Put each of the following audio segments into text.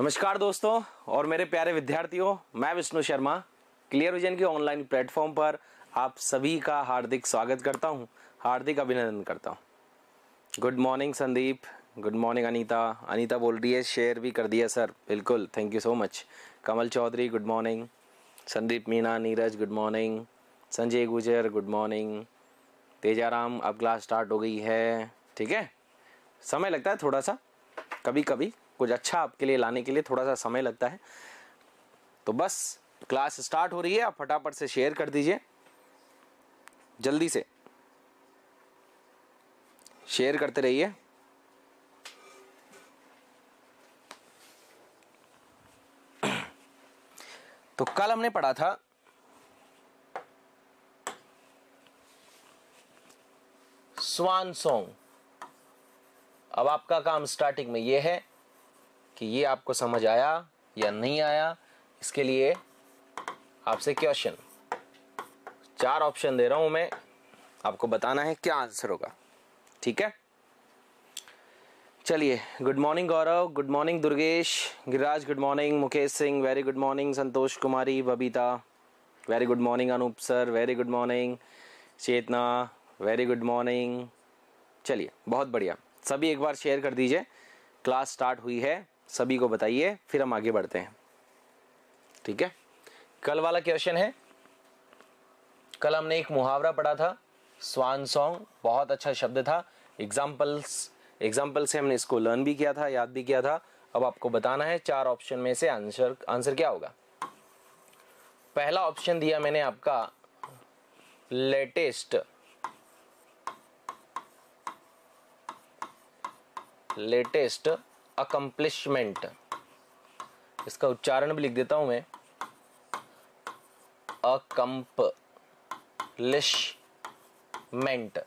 नमस्कार दोस्तों और मेरे प्यारे विद्यार्थियों मैं विष्णु शर्मा क्लियर विजन के ऑनलाइन प्लेटफॉर्म पर आप सभी का हार्दिक स्वागत करता हूं, हार्दिक अभिनंदन करता हूं। Good morning Sandeep good morning Anita Anita बोल रही है शेयर भी कर दिया सर बिल्कुल thank you so much Kamal Chaudhary good morning Sandeep Meena Neeraj good morning Sanjay Gujar good morning Tejaram अब क्लास स्टार्ट हो गई है ठीक है समय लगता है थोड़ा सा कभी कभी कुछ अच्छा आपके लिए लाने के लिए थोड़ा सा समय लगता है तो बस क्लास स्टार्ट हो रही है आप फटाफट से शेयर कर दीजिए जल्दी से शेयर करते रहिए तो कल हमने पढ़ा था स्वान सॉन्ग अब आपका काम स्टार्टिंग में ये है कि ये आपको समझ आया या नहीं आया इसके लिए आपसे क्वेश्चन चार ऑप्शन दे रहा हूं मैं आपको बताना है क्या आंसर होगा ठीक है चलिए good morning Gaurav good morning Durgesh Giriraj good morning Mukesh Singh very good morning Santosh Kumari Babita very good morning Anoop sir very good morning Chetna very good morning चलिए बहुत बढ़िया सभी एक बार शेयर कर दीजिए क्लास स्टार्ट हुई है सभी को बताइए फिर हम आगे बढ़ते हैं ठीक है कल वाला क्वेश्चन है कल हमने एक मुहावरा पढ़ा था स्वान सॉन्ग बहुत अच्छा शब्द था एग्जाम्पल्स एग्जाम्पल से हमने इसको लर्न भी किया था याद भी किया था अब आपको बताना है चार ऑप्शन में से आंसर आंसर क्या होगा पहला ऑप्शन दिया मैंने आपका लेटेस्ट लेटेस्ट अकम्प्लिशमेंट इसका उच्चारण भी लिख देता हूं मैं अकम्पलिशमेंट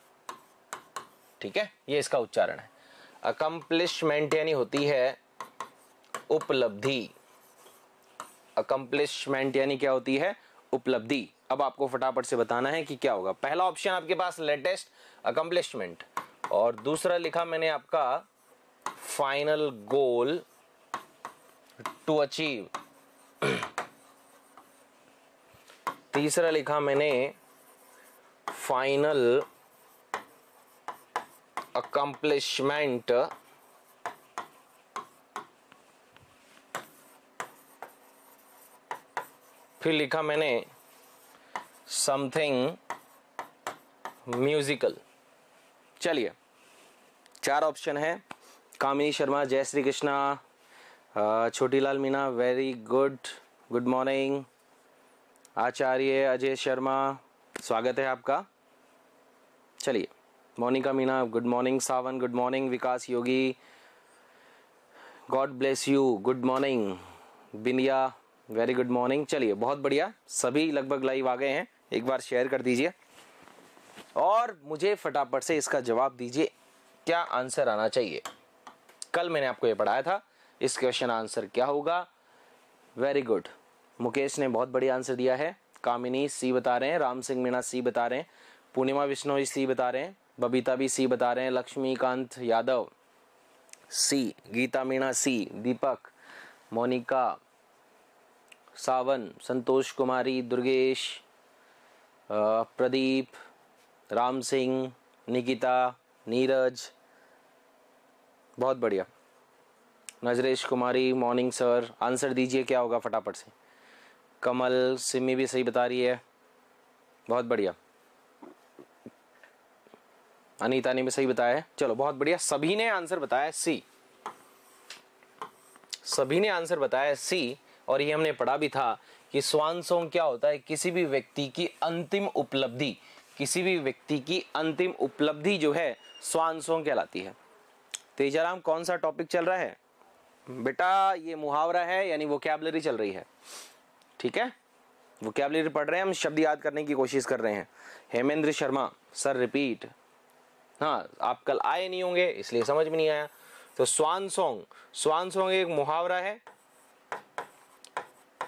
ठीक है ये इसका उच्चारण है अकम्प्लिशमेंट यानी होती है उपलब्धि अकम्प्लिशमेंट यानी क्या होती है उपलब्धि अब आपको फटाफट से बताना है कि क्या होगा पहला ऑप्शन आपके पास लेटेस्ट अकम्प्लिशमेंट और दूसरा लिखा मैंने आपका final goal to achieve तीसरा लिखा मैंने फाइनल अकम्प्लिशमेंट फिर लिखा मैंने समथिंग म्यूजिकल चलिए चार ऑप्शन है कामिनी शर्मा जय Shri Krishna Chhoti Lal Meena very good good morning Acharya Ajay Sharma स्वागत है आपका चलिए Monika Meena good morning Sawan good morning Vikas Yogi God bless you good morning Binia very good morning चलिए बहुत बढ़िया सभी लगभग लाइव आ गए हैं एक बार शेयर कर दीजिए और मुझे फटाफट से इसका जवाब दीजिए क्या आंसर आना चाहिए कल मैंने आपको ये पढ़ाया था इस क्वेश्चन आंसर क्या होगा वेरी गुड मुकेश ने बहुत बढ़िया आंसर दिया है कामिनी सी बता रहे हैं राम सिंह मीणा सी बता रहे हैं पूर्णिमा बिश्नोई सी बता रहे हैं बबीता भी सी बता रहे हैं लक्ष्मीकांत यादव सी गीता मीणा सी दीपक मोनिका सावन संतोष कुमारी दुर्गेश प्रदीप राम सिंह निकिता नीरज बहुत बढ़िया Najresh Kumari morning sir answer दीजिए क्या होगा फटाफट से कमल सिमी भी सही बता रही है बहुत बढ़िया अनीता ने भी सही बताया चलो बहुत बढ़िया सभी ने आंसर बताया सी सभी ने आंसर बताया सी और ये हमने पढ़ा भी था कि स्वान सॉन्ग क्या होता है किसी भी व्यक्ति की अंतिम उपलब्धि किसी भी व्यक्ति की अंतिम उपलब्धि जो है स्वान सॉन्ग कहलाती है तेजाराम कौन सा टॉपिक चल रहा है बेटा ये मुहावरा है यानी कैबलरी चल रही है ठीक है कैबलरी पढ़ रहे हैं हम शब्द याद करने की कोशिश कर रहे हैं हेमेंद्र शर्मा सर रिपीट हाँ आप कल आए नहीं होंगे इसलिए समझ में नहीं आया तो स्वान सॉन्ग स्वान सॉन्ग एक मुहावरा है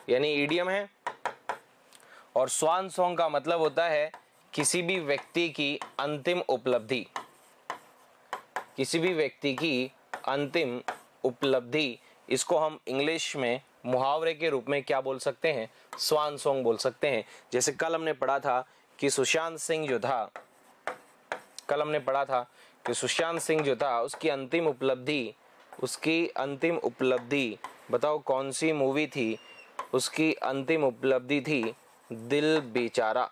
यानी ईडियम है और स्वान सॉन्ग का मतलब होता है किसी भी व्यक्ति की अंतिम उपलब्धि किसी भी व्यक्ति की अंतिम उपलब्धि इसको हम इंग्लिश में मुहावरे के रूप में क्या बोल सकते हैं स्वान सॉन्ग बोल सकते हैं जैसे कल हमने पढ़ा था कि सुशांत सिंह जो था कल हमने पढ़ा था कि सुशांत सिंह जो था उसकी अंतिम उपलब्धि उसकी अंतिम उपलब्धि बताओ कौन सी मूवी थी उसकी अंतिम उपलब्धि थी दिल बेचारा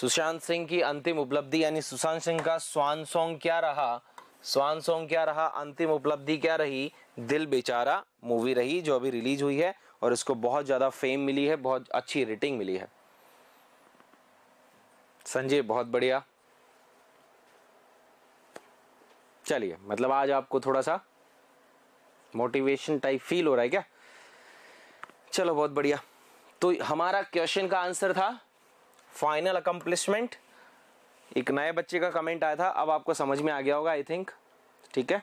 सुशांत सिंह की अंतिम उपलब्धि यानी सुशांत सिंह का स्वान सॉन्ग क्या रहा स्वान सॉन्ग क्या रहा अंतिम उपलब्धि क्या रही दिल बेचारा मूवी रही जो अभी रिलीज हुई है और इसको बहुत ज़्यादा फेम मिली है बहुत अच्छी रेटिंग मिली है संजय बहुत बढ़िया चलिए मतलब आज आपको थोड़ा सा मोटिवेशन टाइप फील हो रहा है क्या चलो बहुत बढ़िया तो हमारा क्वेश्चन का आंसर था फाइनल अकम्पलिशमेंट एक नए बच्चे का कमेंट आया था अब आपको समझ में आ गया होगा आई थिंक ठीक है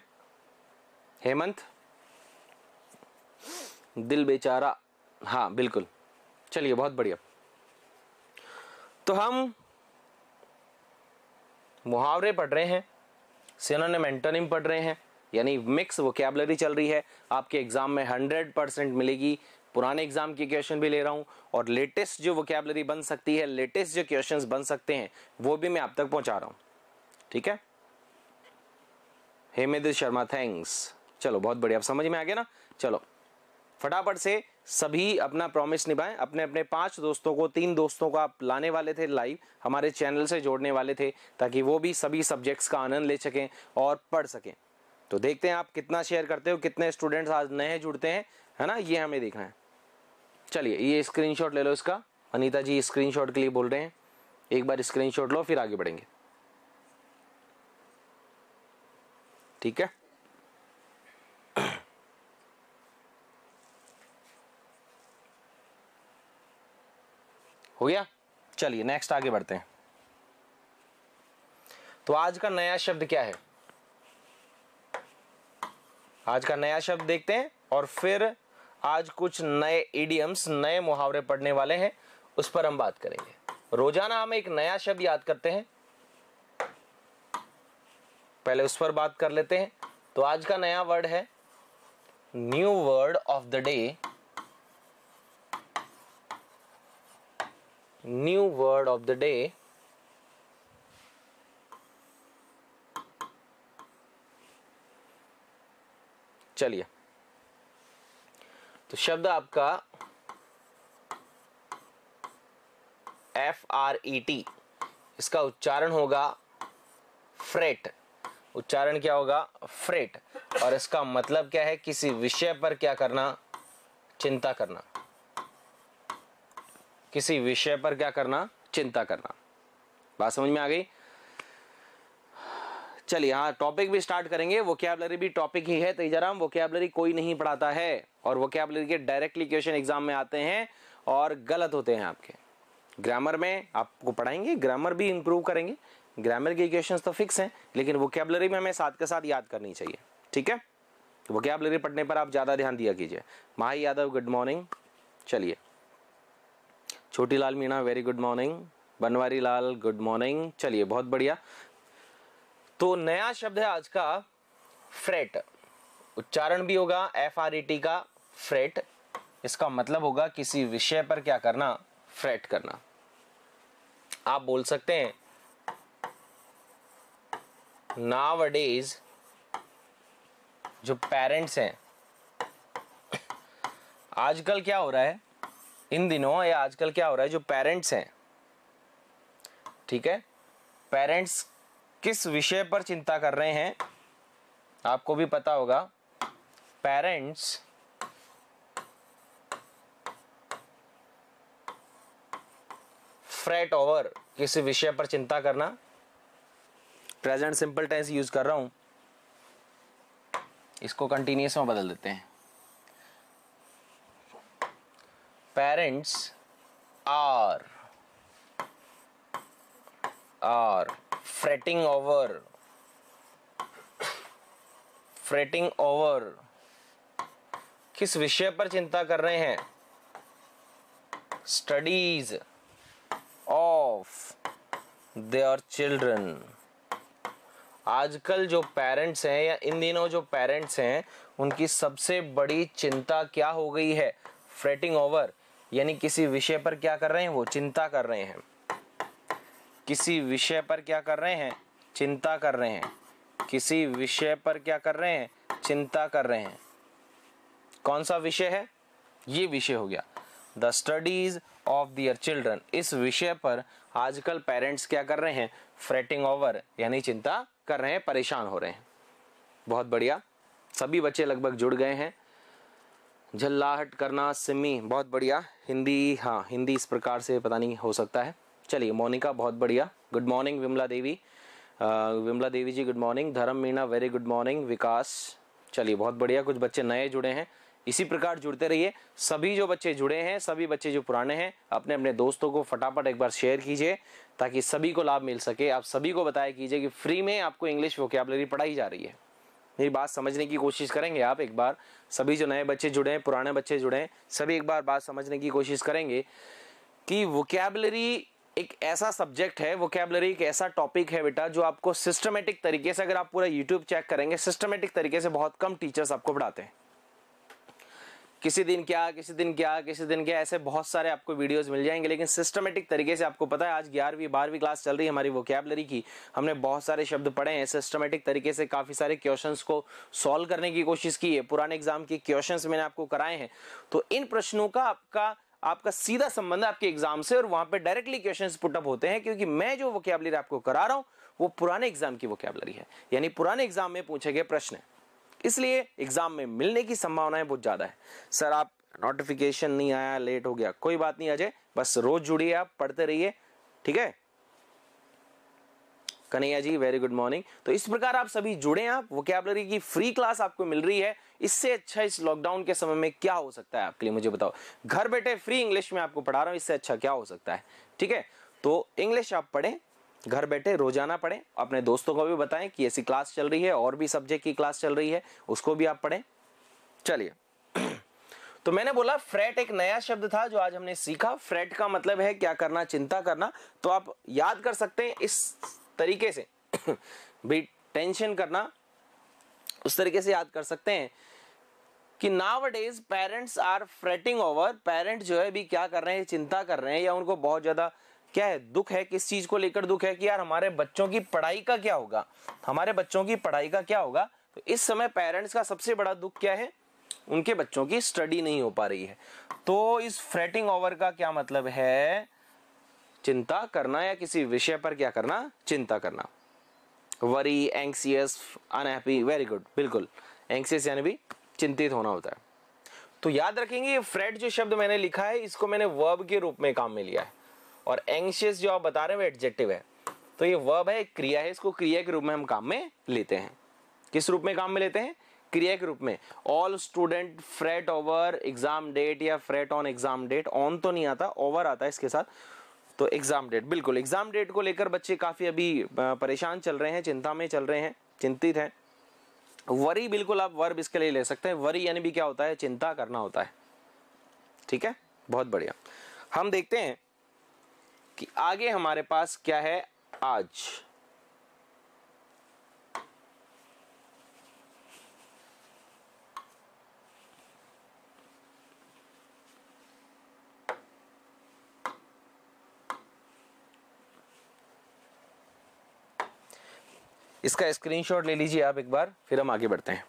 हेमंत दिल बेचारा हाँ बिल्कुल चलिए बहुत बढ़िया तो हम मुहावरे पढ़ रहे हैं ने एंटोनिम पढ़ रहे हैं यानी मिक्स वो चल रही है आपके एग्ज़ाम में हंड्रेड परसेंट मिलेगी पुराने एग्जाम के क्वेश्चन भी ले रहा हूँ और लेटेस्ट जो वोकेबलरी बन सकती है लेटेस्ट जो क्वेश्चंस बन सकते हैं वो भी मैं आप तक पहुँचा रहा हूँ ठीक है हेमेद शर्मा थैंक्स चलो बहुत बढ़िया आप समझ में आ गया ना चलो फटाफट से सभी अपना प्रॉमिस निभाएं अपने अपने पांच दोस्तों को तीन दोस्तों को आप लाने वाले थे लाइव हमारे चैनल से जोड़ने वाले थे ताकि वो भी सभी सब्जेक्ट्स का आनंद ले सकें और पढ़ सकें तो देखते हैं आप कितना शेयर करते हो कितने स्टूडेंट्स आज नए जुड़ते हैं है ना ये हमें देखना है चलिए ये स्क्रीनशॉट ले लो इसका अनीता जी स्क्रीनशॉट के लिए बोल रहे हैं एक बार स्क्रीनशॉट लो फिर आगे बढ़ेंगे ठीक है हो गया चलिए नेक्स्ट आगे बढ़ते हैं तो आज का नया शब्द क्या है आज का नया शब्द देखते हैं और फिर आज कुछ नए इडियम्स नए मुहावरे पढ़ने वाले हैं उस पर हम बात करेंगे रोजाना हम एक नया शब्द याद करते हैं पहले उस पर बात कर लेते हैं तो आज का नया वर्ड है new word of the day new word of the day चलिए तो शब्द आपका एफ आर ई टी इसका उच्चारण होगा फ्रेट उच्चारण क्या होगा फ्रेट और इसका मतलब क्या है किसी विषय पर क्या करना चिंता करना किसी विषय पर क्या करना चिंता करना बात समझ में आ गई चलिए हाँ टॉपिक भी स्टार्ट करेंगे वोकेबलरी भी टॉपिक ही है तेजाराम वोकेबलरी कोई नहीं पढ़ाता है और वोकेबलरी के डायरेक्टली क्वेश्चन एग्जाम में आते हैं और गलत होते हैं आपके ग्रामर में आपको पढ़ाएंगे ग्रामर भी इम्प्रूव करेंगे ग्रामर के क्वेश्चन तो फिक्स हैं लेकिन वोकेबलरी में हमें साथ के साथ याद करनी चाहिए ठीक है वोकेबलरी पढ़ने पर आप ज़्यादा ध्यान दिया कीजिए माही यादव गुड मॉर्निंग चलिए Chhoti Lal Meena very good morning Banwari Lal good morning चलिए बहुत बढ़िया तो नया शब्द है आज का फ्रेट उच्चारण भी होगा एफ आर ई टी का फ्रेट इसका मतलब होगा किसी विषय पर क्या करना फ्रेट करना आप बोल सकते हैं नाव डेज जो पेरेंट्स हैं आजकल क्या हो रहा है इन दिनों या आजकल क्या हो रहा है जो पेरेंट्स हैं ठीक है पेरेंट्स किस विषय पर चिंता कर रहे हैं आपको भी पता होगा पेरेंट्स फ्रेट ओवर किस विषय पर चिंता करना प्रेजेंट सिंपल टेंस यूज कर रहा हूं इसको कंटिन्यूस में बदल देते हैं parents are are fretting over fretting over किस विषय पर चिंता कर रहे हैं स्टडीज ऑफ देर चिल्ड्रन आजकल जो पेरेंट्स हैं या इन दिनों जो पेरेंट्स हैं उनकी सबसे बड़ी चिंता क्या हो गई है फ्रेटिंग ओवर यानी किसी विषय पर क्या कर रहे हैं वो चिंता कर रहे हैं किसी विषय पर क्या कर रहे हैं चिंता कर रहे हैं किसी विषय पर क्या कर रहे हैं चिंता कर रहे हैं कौन सा विषय है ये विषय हो गया the studies of their children इस विषय पर आजकल पेरेंट्स क्या कर रहे हैं फ्रेटिंग ओवर यानी चिंता कर रहे हैं परेशान हो रहे हैं बहुत बढ़िया सभी बच्चे लगभग जुड़ गए हैं झल्लाहट करना सिमी बहुत बढ़िया हिंदी हाँ हिंदी इस प्रकार से पता नहीं हो सकता है चलिए मोनिका बहुत बढ़िया good morning Vimla Devi Vimla Devi ji good morning Dharm Meena very good morning Vikas चलिए बहुत बढ़िया कुछ बच्चे नए जुड़े हैं इसी प्रकार जुड़ते रहिए सभी जो बच्चे जुड़े हैं सभी बच्चे जो पुराने हैं अपने अपने दोस्तों को फटाफट एक बार शेयर कीजिए ताकि सभी को लाभ मिल सके आप सभी को बताया कीजिए कि फ्री में आपको इंग्लिश वोकेबलरी पढ़ाई जा रही है मेरी बात समझने की कोशिश करेंगे आप एक बार सभी जो नए बच्चे जुड़े हैं पुराने बच्चे जुड़े हैं सभी एक बार बात समझने की कोशिश करेंगे कि वोकेबलरी एक ऐसा सब्जेक्ट है वोकेबलरी एक ऐसा टॉपिक है बेटा जो आपको सिस्टमेटिक तरीके से अगर आप पूरा यूट्यूब चेक करेंगे सिस्टमेटिक तरीके से बहुत कम टीचर्स आपको पढ़ाते हैं किसी दिन क्या किसी दिन क्या किसी दिन क्या ऐसे बहुत सारे आपको वीडियोस मिल जाएंगे लेकिन सिस्टमेटिक तरीके से आपको पता है आज ग्यारहवीं बारहवीं क्लास चल रही है हमारी वोकेबलरी की हमने बहुत सारे शब्द पढ़े हैं सिस्टमेटिक तरीके से काफ़ी सारे क्वेश्चंस को सॉल्व करने की कोशिश की है पुराने एग्जाम के क्वेश्चन मैंने आपको कराए हैं तो इन प्रश्नों का आपका आपका सीधा संबंध आपके एग्जाम से और वहां पे डायरेक्टली क्वेश्चंस पुटअप होते हैं क्योंकि मैं जो वोकेबलरी आपको करा रहा हूं वो पुराने एग्जाम की वोकेबलरी है यानी पुराने एग्जाम में पूछे गए प्रश्न है इसलिए एग्जाम में मिलने की संभावनाएं बहुत ज्यादा है सर आप नोटिफिकेशन नहीं आया लेट हो गया कोई बात नहीं अजय बस रोज जुड़िए आप पढ़ते रहिए ठीक है Kanhaiya ji very good morning तो इस प्रकार आप सभी जुड़े आप वोकेबलरी की फ्री क्लास आपको मिल रही है इससे अच्छा इस लॉकडाउन के समय में क्या हो सकता है आपके लिए मुझे बताओ घर बैठे फ्री इंग्लिश में आपको पढ़ा रहा हूँ इससे अच्छा क्या हो सकता है ठीक है तो इंग्लिश आप पढ़ें घर बैठे रोजाना पढ़ें अपने दोस्तों को भी बताएं कि ऐसी क्लास चल रही है और भी सब्जेक्ट की क्लास चल रही है उसको भी आप पढ़ें चलिए तो मैंने बोला फ्रेट एक नया शब्द था जो आज हमने सीखा फ्रेट का मतलब है क्या करना चिंता करना तो आप याद कर सकते हैं इस तरीके से भी टेंशन करना उस तरीके से याद कर सकते हैं कि nowadays parents are fretting over parent जो है भी क्या कर रहे हैं चिंता कर रहे हैं या उनको बहुत ज़्यादा क्या है दुख है किस चीज़ को लेकर दुख है कि यार हमारे बच्चों की पढ़ाई का क्या होगा हमारे बच्चों की पढ़ाई का क्या होगा तो इस समय पेरेंट्स का सबसे बड़ा दुख क्या है उनके बच्चों की स्टडी नहीं हो पा रही है तो इस फ्रेटिंग ओवर का क्या मतलब है चिंता करना या किसी विषय पर क्या करना चिंता करना worry anxious unhappy very good बिल्कुल एंक्सियस यानी भी चिंतित होना होता है तो याद रखेंगे ये फ्रेड जो शब्द मैंने लिखा है इसको मैंने वर्ब के रूप में काम में लिया है और एंशियस जो आप बता रहे हैं वो एडजेक्टिव है तो ये वर्ब है क्रिया है इसको क्रिया के रूप में हम काम में लेते हैं किस रूप में काम में लेते हैं क्रिया के रूप में all student fret over exam date या fret on exam date on तो नहीं आता ओवर आता है इसके साथ तो एग्जाम डेट बिल्कुल एग्जाम डेट को लेकर बच्चे काफ़ी अभी परेशान चल रहे हैं चिंता में चल रहे हैं चिंतित हैं वरी बिल्कुल आप वर्ब इसके लिए ले सकते हैं वरी यानी भी क्या होता है चिंता करना होता है ठीक है बहुत बढ़िया हम देखते हैं कि आगे हमारे पास क्या है आज इसका स्क्रीनशॉट ले लीजिए आप एक बार फिर हम आगे बढ़ते हैं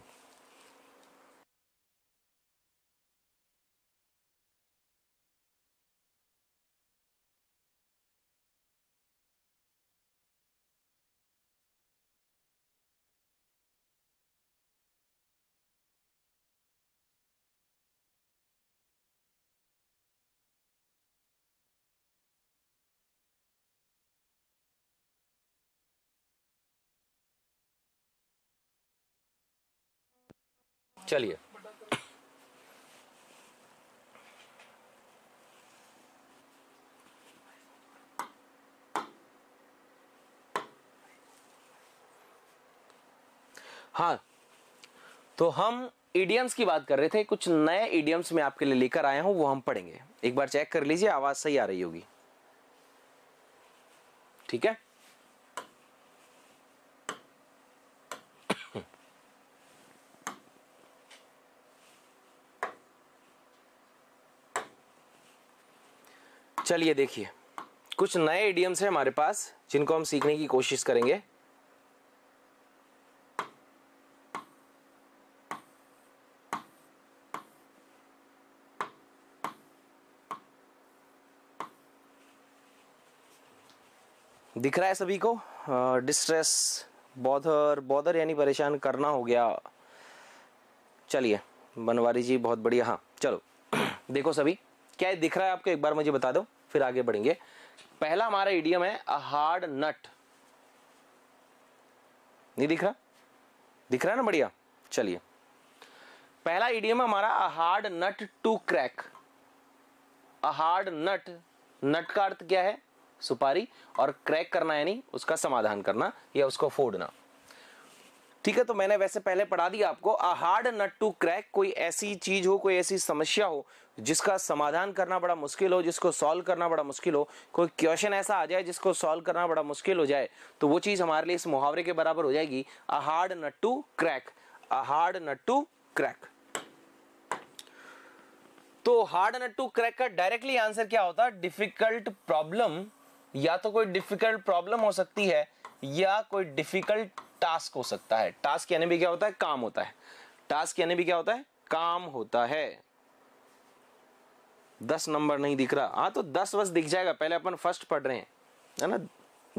चलिए हाँ तो हम इडियम्स की बात कर रहे थे कुछ नए इडियम्स में आपके लिए लेकर आया हूं वो हम पढ़ेंगे एक बार चेक कर लीजिए आवाज सही आ रही होगी ठीक है चलिए देखिए कुछ नए एडियम्स हैं हमारे पास जिनको हम सीखने की कोशिश करेंगे दिख रहा है सभी को डिस्ट्रेस बॉधर बॉधर यानी परेशान करना हो गया चलिए बनवारी जी बहुत बढ़िया हाँ चलो देखो सभी क्या दिख रहा है आपको एक बार मुझे बता दो फिर आगे बढ़ेंगे पहला हमारा ईडियम है अ हार्ड नट नहीं दिख रहा दिख रहा है ना बढ़िया चलिए पहला ईडियम हमारा a hard nut to crack a hard nut nut का अर्थ क्या है सुपारी और क्रैक करना यानी उसका समाधान करना या उसको फोड़ना ठीक है तो मैंने वैसे पहले पढ़ा दिया आपको a hard nut to crack कोई ऐसी चीज हो कोई ऐसी समस्या हो जिसका समाधान करना बड़ा मुश्किल हो जिसको सॉल्व करना बड़ा मुश्किल हो कोई क्वेश्चन ऐसा आ जाए जिसको सॉल्व करना बड़ा मुश्किल हो जाए तो वो चीज़ हमारे लिए इस मुहावरे के बराबर हो जाएगी a hard nut to crack a hard nut to crack तो हार्ड नट टू क्रैक का डायरेक्टली आंसर क्या होता है डिफिकल्ट प्रॉब्लम या तो कोई डिफिकल्ट प्रॉब्लम हो सकती है या कोई डिफिकल्ट टास्क हो सकता है टास्क यानी भी क्या होता है काम होता है टास्क यानी भी क्या होता है काम होता है दस नंबर नहीं दिख रहा हाँ तो दस बस दिख जाएगा पहले अपन फर्स्ट पढ़ रहे हैं है ना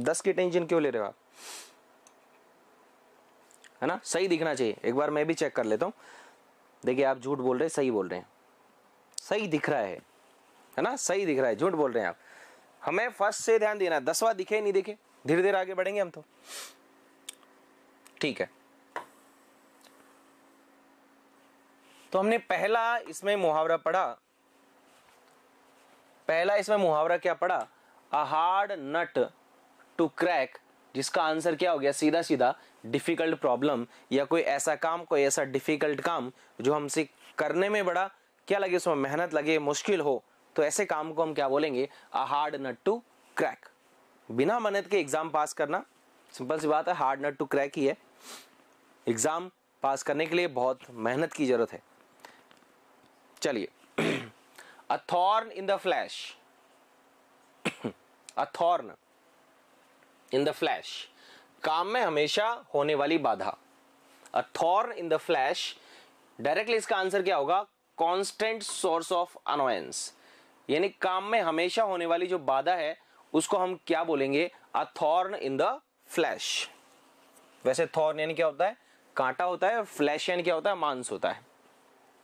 दस की टेंशन क्यों ले रहे हो आप है ना सही दिखना चाहिए एक बार मैं भी चेक कर लेता हूँ देखिए आप झूठ बोल रहे हैं सही बोल रहे हैं सही दिख रहा है है ना सही दिख रहा है झूठ बोल रहे हैं आप हमें फर्स्ट से ध्यान देना दसवा दिखे नहीं दिखे धीरे धीरे आगे बढ़ेंगे हम तो ठीक है तो हमने पहला इसमें मुहावरा पढ़ा पहला इसमें मुहावरा क्या पड़ा a hard nut to crack जिसका आंसर क्या हो गया सीधा सीधा डिफिकल्ट प्रॉब्लम या कोई ऐसा काम कोई ऐसा डिफिकल्ट काम जो हमसे करने में बड़ा क्या लगे उसमें मेहनत लगे मुश्किल हो तो ऐसे काम को हम क्या बोलेंगे a hard nut to crack बिना मेहनत के एग्जाम पास करना सिंपल सी बात है हार्ड नट टू क्रैक ही है एग्जाम पास करने के लिए बहुत मेहनत की जरूरत है चलिए a thorn in the flesh a thorn in the flesh काम में हमेशा होने वाली बाधा a thorn in the flesh directly इसका आंसर क्या होगा कांस्टेंट सोर्स ऑफ अनोयंस यानी काम में हमेशा होने वाली जो बाधा है उसको हम क्या बोलेंगे a thorn in the flesh वैसे थॉर्न यानी क्या होता है कांटा होता है और फ्लैश यानी क्या होता है मांस होता है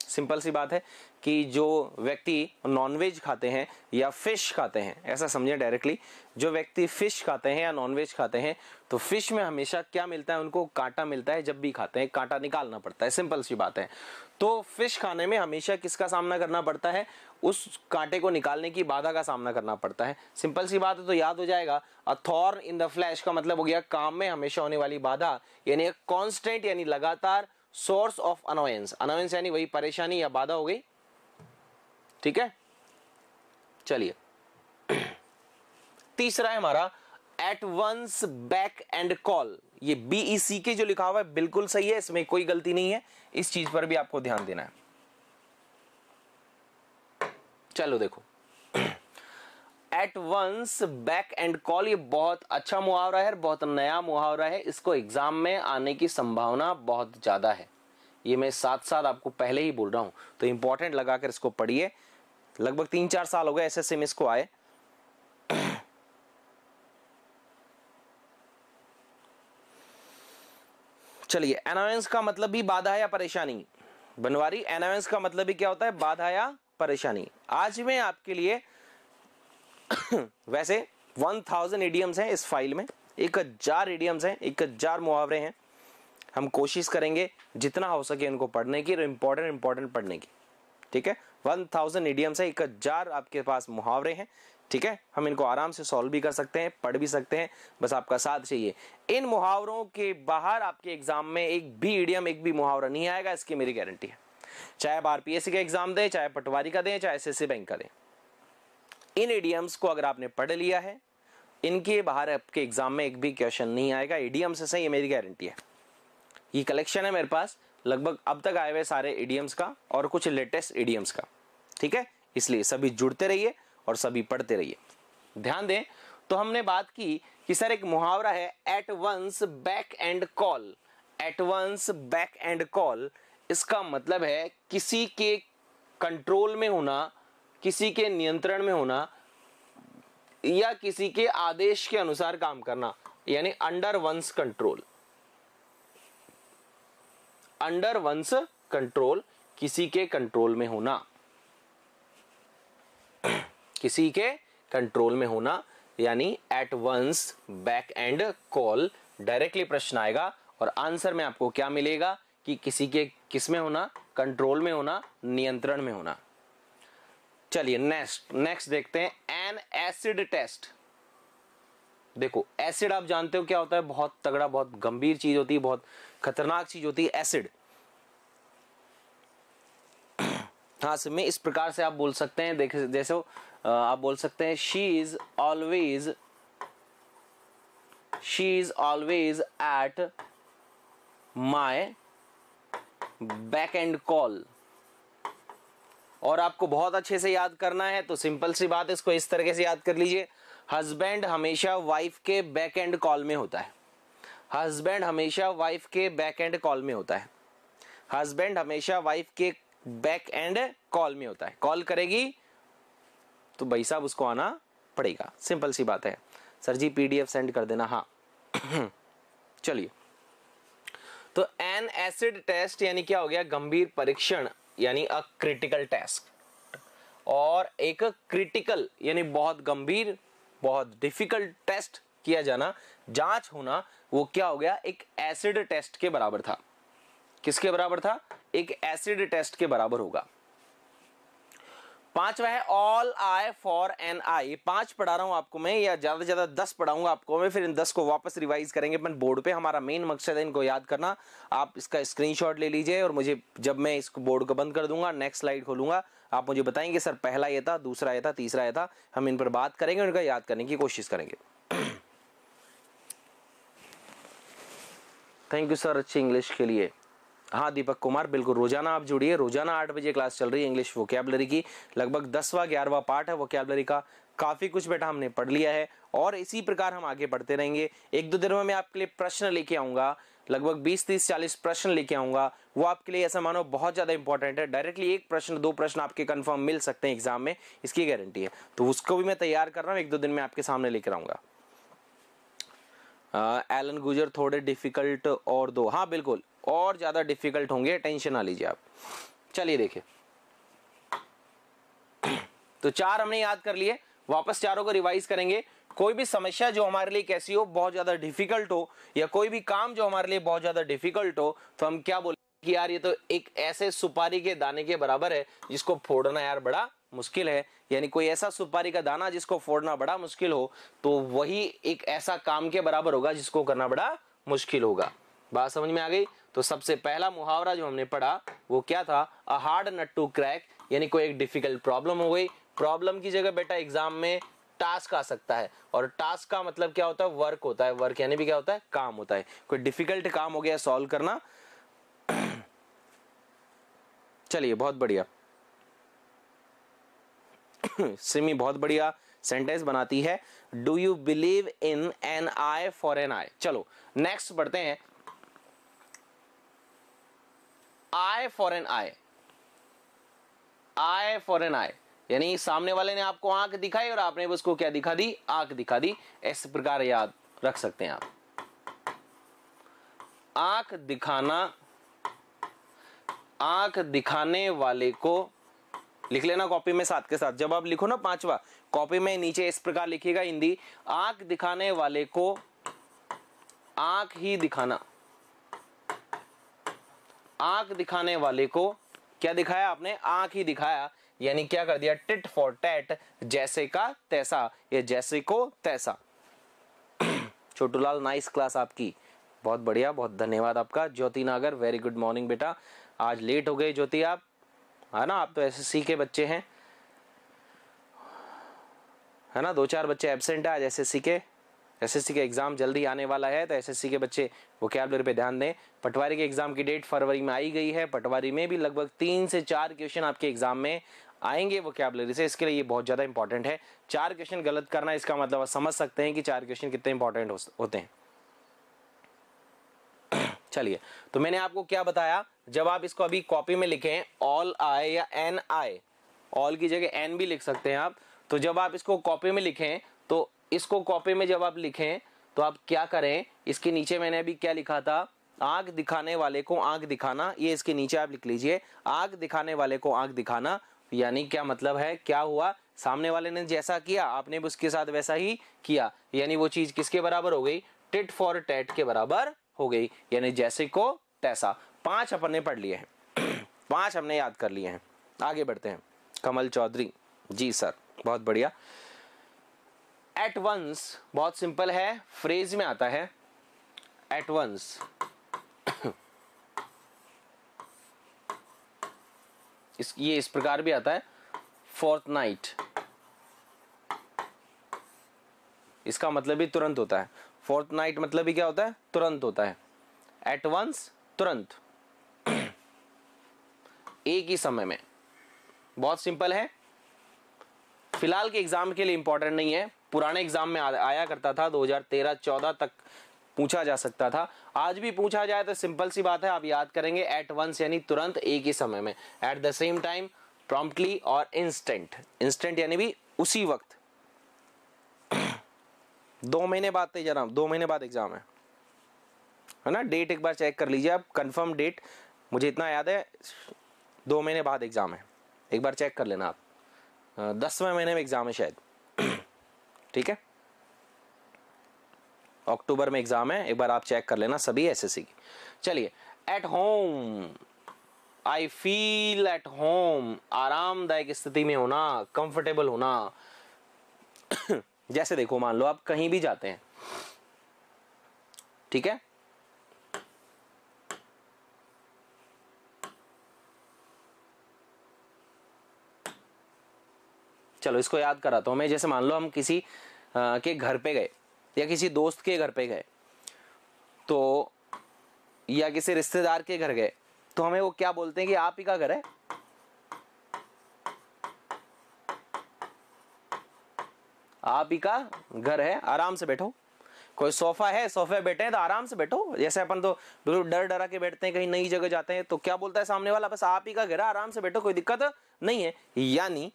सिंपल सी बात है कि जो व्यक्ति नॉनवेज खाते हैं या फिश खाते हैं ऐसा समझें डायरेक्टली जो व्यक्ति फिश खाते हैं या नॉनवेज खाते हैं तो फिश में हमेशा क्या मिलता है उनको कांटा मिलता है जब भी खाते हैं कांटा निकालना पड़ता है सिंपल सी बात है तो फिश खाने में हमेशा किसका सामना करना पड़ता है उस कांटे को निकालने की बाधा का सामना करना पड़ता है सिंपल सी बात है तो याद हो जाएगा a thorn in the flesh का मतलब हो गया काम में हमेशा होने वाली बाधा यानी कॉन्स्टेंट यानी लगातार सोर्स ऑफ अनोयंस अनोयंस यानी वही परेशानी या बाधा हो गई ठीक है चलिए तीसरा है हमारा at one's beck and call ये बीईसी e के जो लिखा हुआ है बिल्कुल सही है इसमें कोई गलती नहीं है इस चीज पर भी आपको ध्यान देना है चलो देखो at one's beck and call ये बहुत अच्छा मुहावरा है बहुत नया मुहावरा है इसको एग्जाम में आने की संभावना बहुत ज़्यादा है ये मैं साथ साथ आपको पहले ही बोल रहा हूं तो इंपॉर्टेंट लगाकर इसको पढ़िए लगभग तीन चार साल हो गए एस एस एम एस को आए चलिए एनावेंस का मतलब भी बाधा या परेशानी बनवारी एनावेंस का मतलब भी क्या होता है बाधा या परेशानी आज मैं आपके लिए वैसे 1000 थाउजेंड एडियम्स हैं इस फाइल में एक हजार एडियम्स हैं एक हजार मुहावरे हैं हम कोशिश करेंगे जितना हो सके इनको पढ़ने की और इंपॉर्टेंट इंपॉर्टेंट पढ़ने की ठीक है वन थाउजेंड इडियम्स है एक हजार आपके पास मुहावरे हैं ठीक है हम इनको आराम से सॉल्व भी कर सकते हैं पढ़ भी सकते हैं बस आपका साथ चाहिए इन मुहावरों के बाहर आपके एग्जाम में एक भी इडियम एक भी मुहावरा नहीं आएगा इसकी मेरी गारंटी है चाहे आप आरपीएससी का एग्जाम दें चाहे पटवारी का दें चाहे एस बैंक का दें इन ईडियम्स को अगर आपने पढ़ लिया है इनके बाहर आपके एग्जाम में एक भी क्वेश्चन नहीं आएगा ईडीएम से सही ये मेरी गारंटी है ये कलेक्शन है मेरे पास लगभग अब तक आए हुए सारे ईडीएम्स का और कुछ लेटेस्ट ईडीएम्स का ठीक है इसलिए सभी जुड़ते रहिए और सभी पढ़ते रहिए ध्यान दें तो हमने बात की कि सर एक मुहावरा है at one's beck and call at one's beck and call इसका मतलब है किसी के कंट्रोल में होना किसी के नियंत्रण में होना या किसी के आदेश के अनुसार काम करना यानी under one's control under one's control किसी के कंट्रोल में होना किसी के कंट्रोल में होना यानी at one's beck and call directly प्रश्न आएगा और आंसर में आपको क्या मिलेगा कि किसी के किस में होना कंट्रोल में होना नियंत्रण में होना चलिए नेक्स्ट नेक्स्ट देखते हैं एन एसिड टेस्ट देखो एसिड आप जानते हो क्या होता है बहुत तगड़ा बहुत गंभीर चीज होती है बहुत खतरनाक चीज होती है एसिड हाँ में इस प्रकार से आप बोल सकते हैं देख जैसे आप बोल सकते हैं she is always she is always at my beck and call और आपको बहुत अच्छे से याद करना है तो सिंपल सी बात इसको इस तरीके से याद कर लीजिए हस्बैंड हमेशा वाइफ के बैक एंड कॉल में होता है हस्बैंड हमेशा वाइफ के बैक एंड कॉल में होता है हस्बैंड हमेशा वाइफ के बैक एंड कॉल में होता है कॉल करेगी तो भाई साहब उसको आना पड़ेगा सिंपल सी बात है सर जी पीडीएफ सेंड कर देना हाँ चलिए तो एन एसिड टेस्ट यानी क्या हो गया गंभीर परीक्षण यानी अ क्रिटिकल टेस्ट और एक क्रिटिकल यानी बहुत गंभीर बहुत डिफिकल्ट टेस्ट किया जाना जांच होना वो क्या हो गया एक एसिड टेस्ट के बराबर था किसके बराबर था एक एसिड टेस्ट के बराबर होगा पांचवा है all eye for an eye पांच पढ़ा रहा हूं आपको मैं या ज्यादा से ज्यादा दस पढ़ाऊंगा आपको मैं फिर इन दस को वापस रिवाइज करेंगे अपन बोर्ड पे हमारा मेन मकसद है इनको याद करना आप इसका स्क्रीनशॉट ले लीजिए और मुझे जब मैं इस बोर्ड को बंद कर दूंगा नेक्स्ट स्लाइड खोलूंगा आप मुझे बताएंगे सर पहला ये था दूसरा ये था तीसरा ये था हम इन पर बात करेंगे उनका याद करने की कोशिश करेंगे थैंक यू सर अच्छी इंग्लिश के लिए हाँ दीपक कुमार बिल्कुल रोजाना आप जुड़िए रोजाना आठ बजे क्लास चल रही है इंग्लिश वोकेबलरी की लगभग दसवा ग्यारहवा पार्ट है वोकेबलरी का काफ़ी कुछ बेटा हमने पढ़ लिया है और इसी प्रकार हम आगे बढ़ते रहेंगे एक दो दिन में मैं आपके लिए प्रश्न लेके आऊंगा लगभग 20 30 40 प्रश्न लेके आऊंगा वो आपके लिए ऐसा मानो बहुत ज़्यादा इंपॉर्टेंट है डायरेक्टली एक प्रश्न दो प्रश्न आपके कंफर्म मिल सकते हैं एग्जाम में इसकी गारंटी है तो उसको भी मैं तैयार कर रहा हूँ एक दो दिन में आपके सामने लेकर आऊंगा एलन गुजर थोड़े डिफ़िकल्ट और दो हाँ बिल्कुल और ज़्यादा डिफ़िकल्ट होंगे टेंशन ना लीजिए आप चलिए देखिए तो चार हमने याद कर लिए वापस चारों को रिवाइज करेंगे कोई भी समस्या जो हमारे लिए कैसी हो बहुत ज़्यादा डिफिकल्ट हो या कोई भी काम जो हमारे लिए बहुत ज़्यादा डिफिकल्ट हो तो हम क्या बोले कि यार ये तो एक ऐसे सुपारी के दाने के बराबर है जिसको फोड़ना यार बड़ा मुश्किल है यानी कोई ऐसा सुपारी का दाना जिसको फोड़ना बड़ा मुश्किल हो तो वही एक ऐसा काम के बराबर होगा जिसको करना बड़ा मुश्किल होगा बात समझ में आ गई तो सबसे पहला मुहावरा जो हमने पढ़ा वो क्या था a hard nut to crack यानी कोई एक डिफिकल्ट प्रॉब्लम हो गई प्रॉब्लम की जगह बेटा एग्जाम में टास्क आ सकता है और टास्क का मतलब क्या होता है वर्क होता है वर्क यानी भी क्या होता है काम होता है कोई डिफिकल्ट काम हो गया सॉल्व करना चलिए बहुत बढ़िया सिमी बहुत बढ़िया सेंटेंस बनाती है do you believe in an eye for an eye चलो नेक्स्ट बढ़ते हैं eye for an eye eye for an eye यानी सामने वाले ने आपको आंख दिखाई और आपने उसको क्या दिखा दी आंख दिखा दी इस प्रकार याद रख सकते हैं आप आंख दिखाना आंख दिखाने वाले को लिख लेना कॉपी में साथ के साथ जब आप लिखो ना पांचवा कॉपी में नीचे इस प्रकार लिखिएगा हिंदी आंख दिखाने वाले को आंख ही दिखाना आंख दिखाने वाले को क्या दिखाया आपने आंख ही दिखाया यानी क्या कर दिया टिट फॉर टैट जैसे का तैसा ये जैसे को तैसा छोटूलाल नाइस क्लास आपकी बहुत बढ़िया बहुत धन्यवाद आपका ज्योति नागर वेरी गुड मॉर्निंग बेटा आज लेट हो गए ज्योति आप है ना आप तो एसएससी के बच्चे हैं है ना दो चार बच्चे एबसेंट है आज एसएससी के एसएससी का एग्ज़ाम जल्दी आने वाला है तो एसएससी के बच्चे वोकेबलरी पे ध्यान दें पटवारी के एग्ज़ाम की डेट फरवरी में आई गई है पटवारी में भी लगभग तीन से चार क्वेश्चन आपके एग्ज़ाम में आएंगे वोकेबलरी से इसके लिए ये बहुत ज़्यादा इंपॉर्टेंट है चार क्वेश्चन गलत करना इसका मतलब आप समझ सकते हैं कि चार क्वेश्चन कितने इंपॉर्टेंट होते हैं चलिए तो मैंने आपको क्या बताया जब आप इसको अभी कॉपी में लिखें ऑल आई या एन आई ऑल की जगह एन भी लिख सकते हैं आप तो जब आप इसको कॉपी में लिखें तो इसको कॉपी में जब आप लिखें तो आप क्या करें इसके नीचे मैंने अभी क्या लिखा था आग दिखाने वाले को आग दिखाना ये इसके नीचे आप लिख लीजिए आग दिखाने वाले को आग दिखाना यानी क्या मतलब है क्या हुआ सामने वाले ने जैसा किया आपने भी उसके साथ वैसा ही किया यानी वो चीज किसके बराबर हो गई टिट फॉर टेट के बराबर हो गई यानी जैसे को तैसा पांच अपन ने पढ़ लिए हैं पांच हमने याद कर लिए हैं आगे बढ़ते हैं कमल चौधरी जी सर बहुत बढ़िया एट वंस बहुत सिंपल है फ्रेज में आता है एट वंस इस ये इस प्रकार भी आता है फोर्थ नाइट इसका मतलब भी तुरंत होता है फोर्थ नाइट मतलब भी क्या होता है तुरंत होता है एट वंस तुरंत एक ही समय में बहुत सिंपल है फिलहाल के एग्ज़ाम के लिए इंपॉर्टेंट नहीं है पुराने एग्ज़ाम में आ, आया करता था 2013-14 तक पूछा जा सकता था आज भी पूछा जाए तो सिंपल सी बात है आप याद करेंगे एट वंस यानी तुरंत एक ही समय में at the same time promptly और इंस्टेंट इंस्टेंट यानी भी उसी वक्त दो महीने बाद तय जनाब दो महीने बाद एग्ज़ाम है है ना डेट एक बार चेक कर लीजिए आप कंफर्म डेट मुझे इतना याद है दो महीने बाद एग्ज़ाम है एक बार चेक कर लेना आप दसवें महीने में एग्ज़ाम है शायद ठीक है अक्टूबर में एग्ज़ाम है एक बार आप चेक कर लेना सभी एसएससी की चलिए at home I feel at home आरामदायक स्थिति में होना कंफर्टेबल होना जैसे देखो मान लो आप कहीं भी जाते हैं ठीक है चलो इसको याद कराता हूँ मैं जैसे मान लो हम किसी आ, के घर पे गए या किसी दोस्त के घर पे गए तो या किसी रिश्तेदार के घर गए तो हमें वो क्या बोलते हैं कि आप ही का घर है आप ही का घर है आराम से बैठो कोई सोफा है सोफे बैठे हैं तो आराम से बैठो जैसे अपन तो बिल्कुल डर डरा के बैठते हैं कहीं नई जगह जाते हैं तो क्या बोलता है सामने वाला बस आप ही का घर है आराम से बैठो कोई दिक्कत नहीं है यानी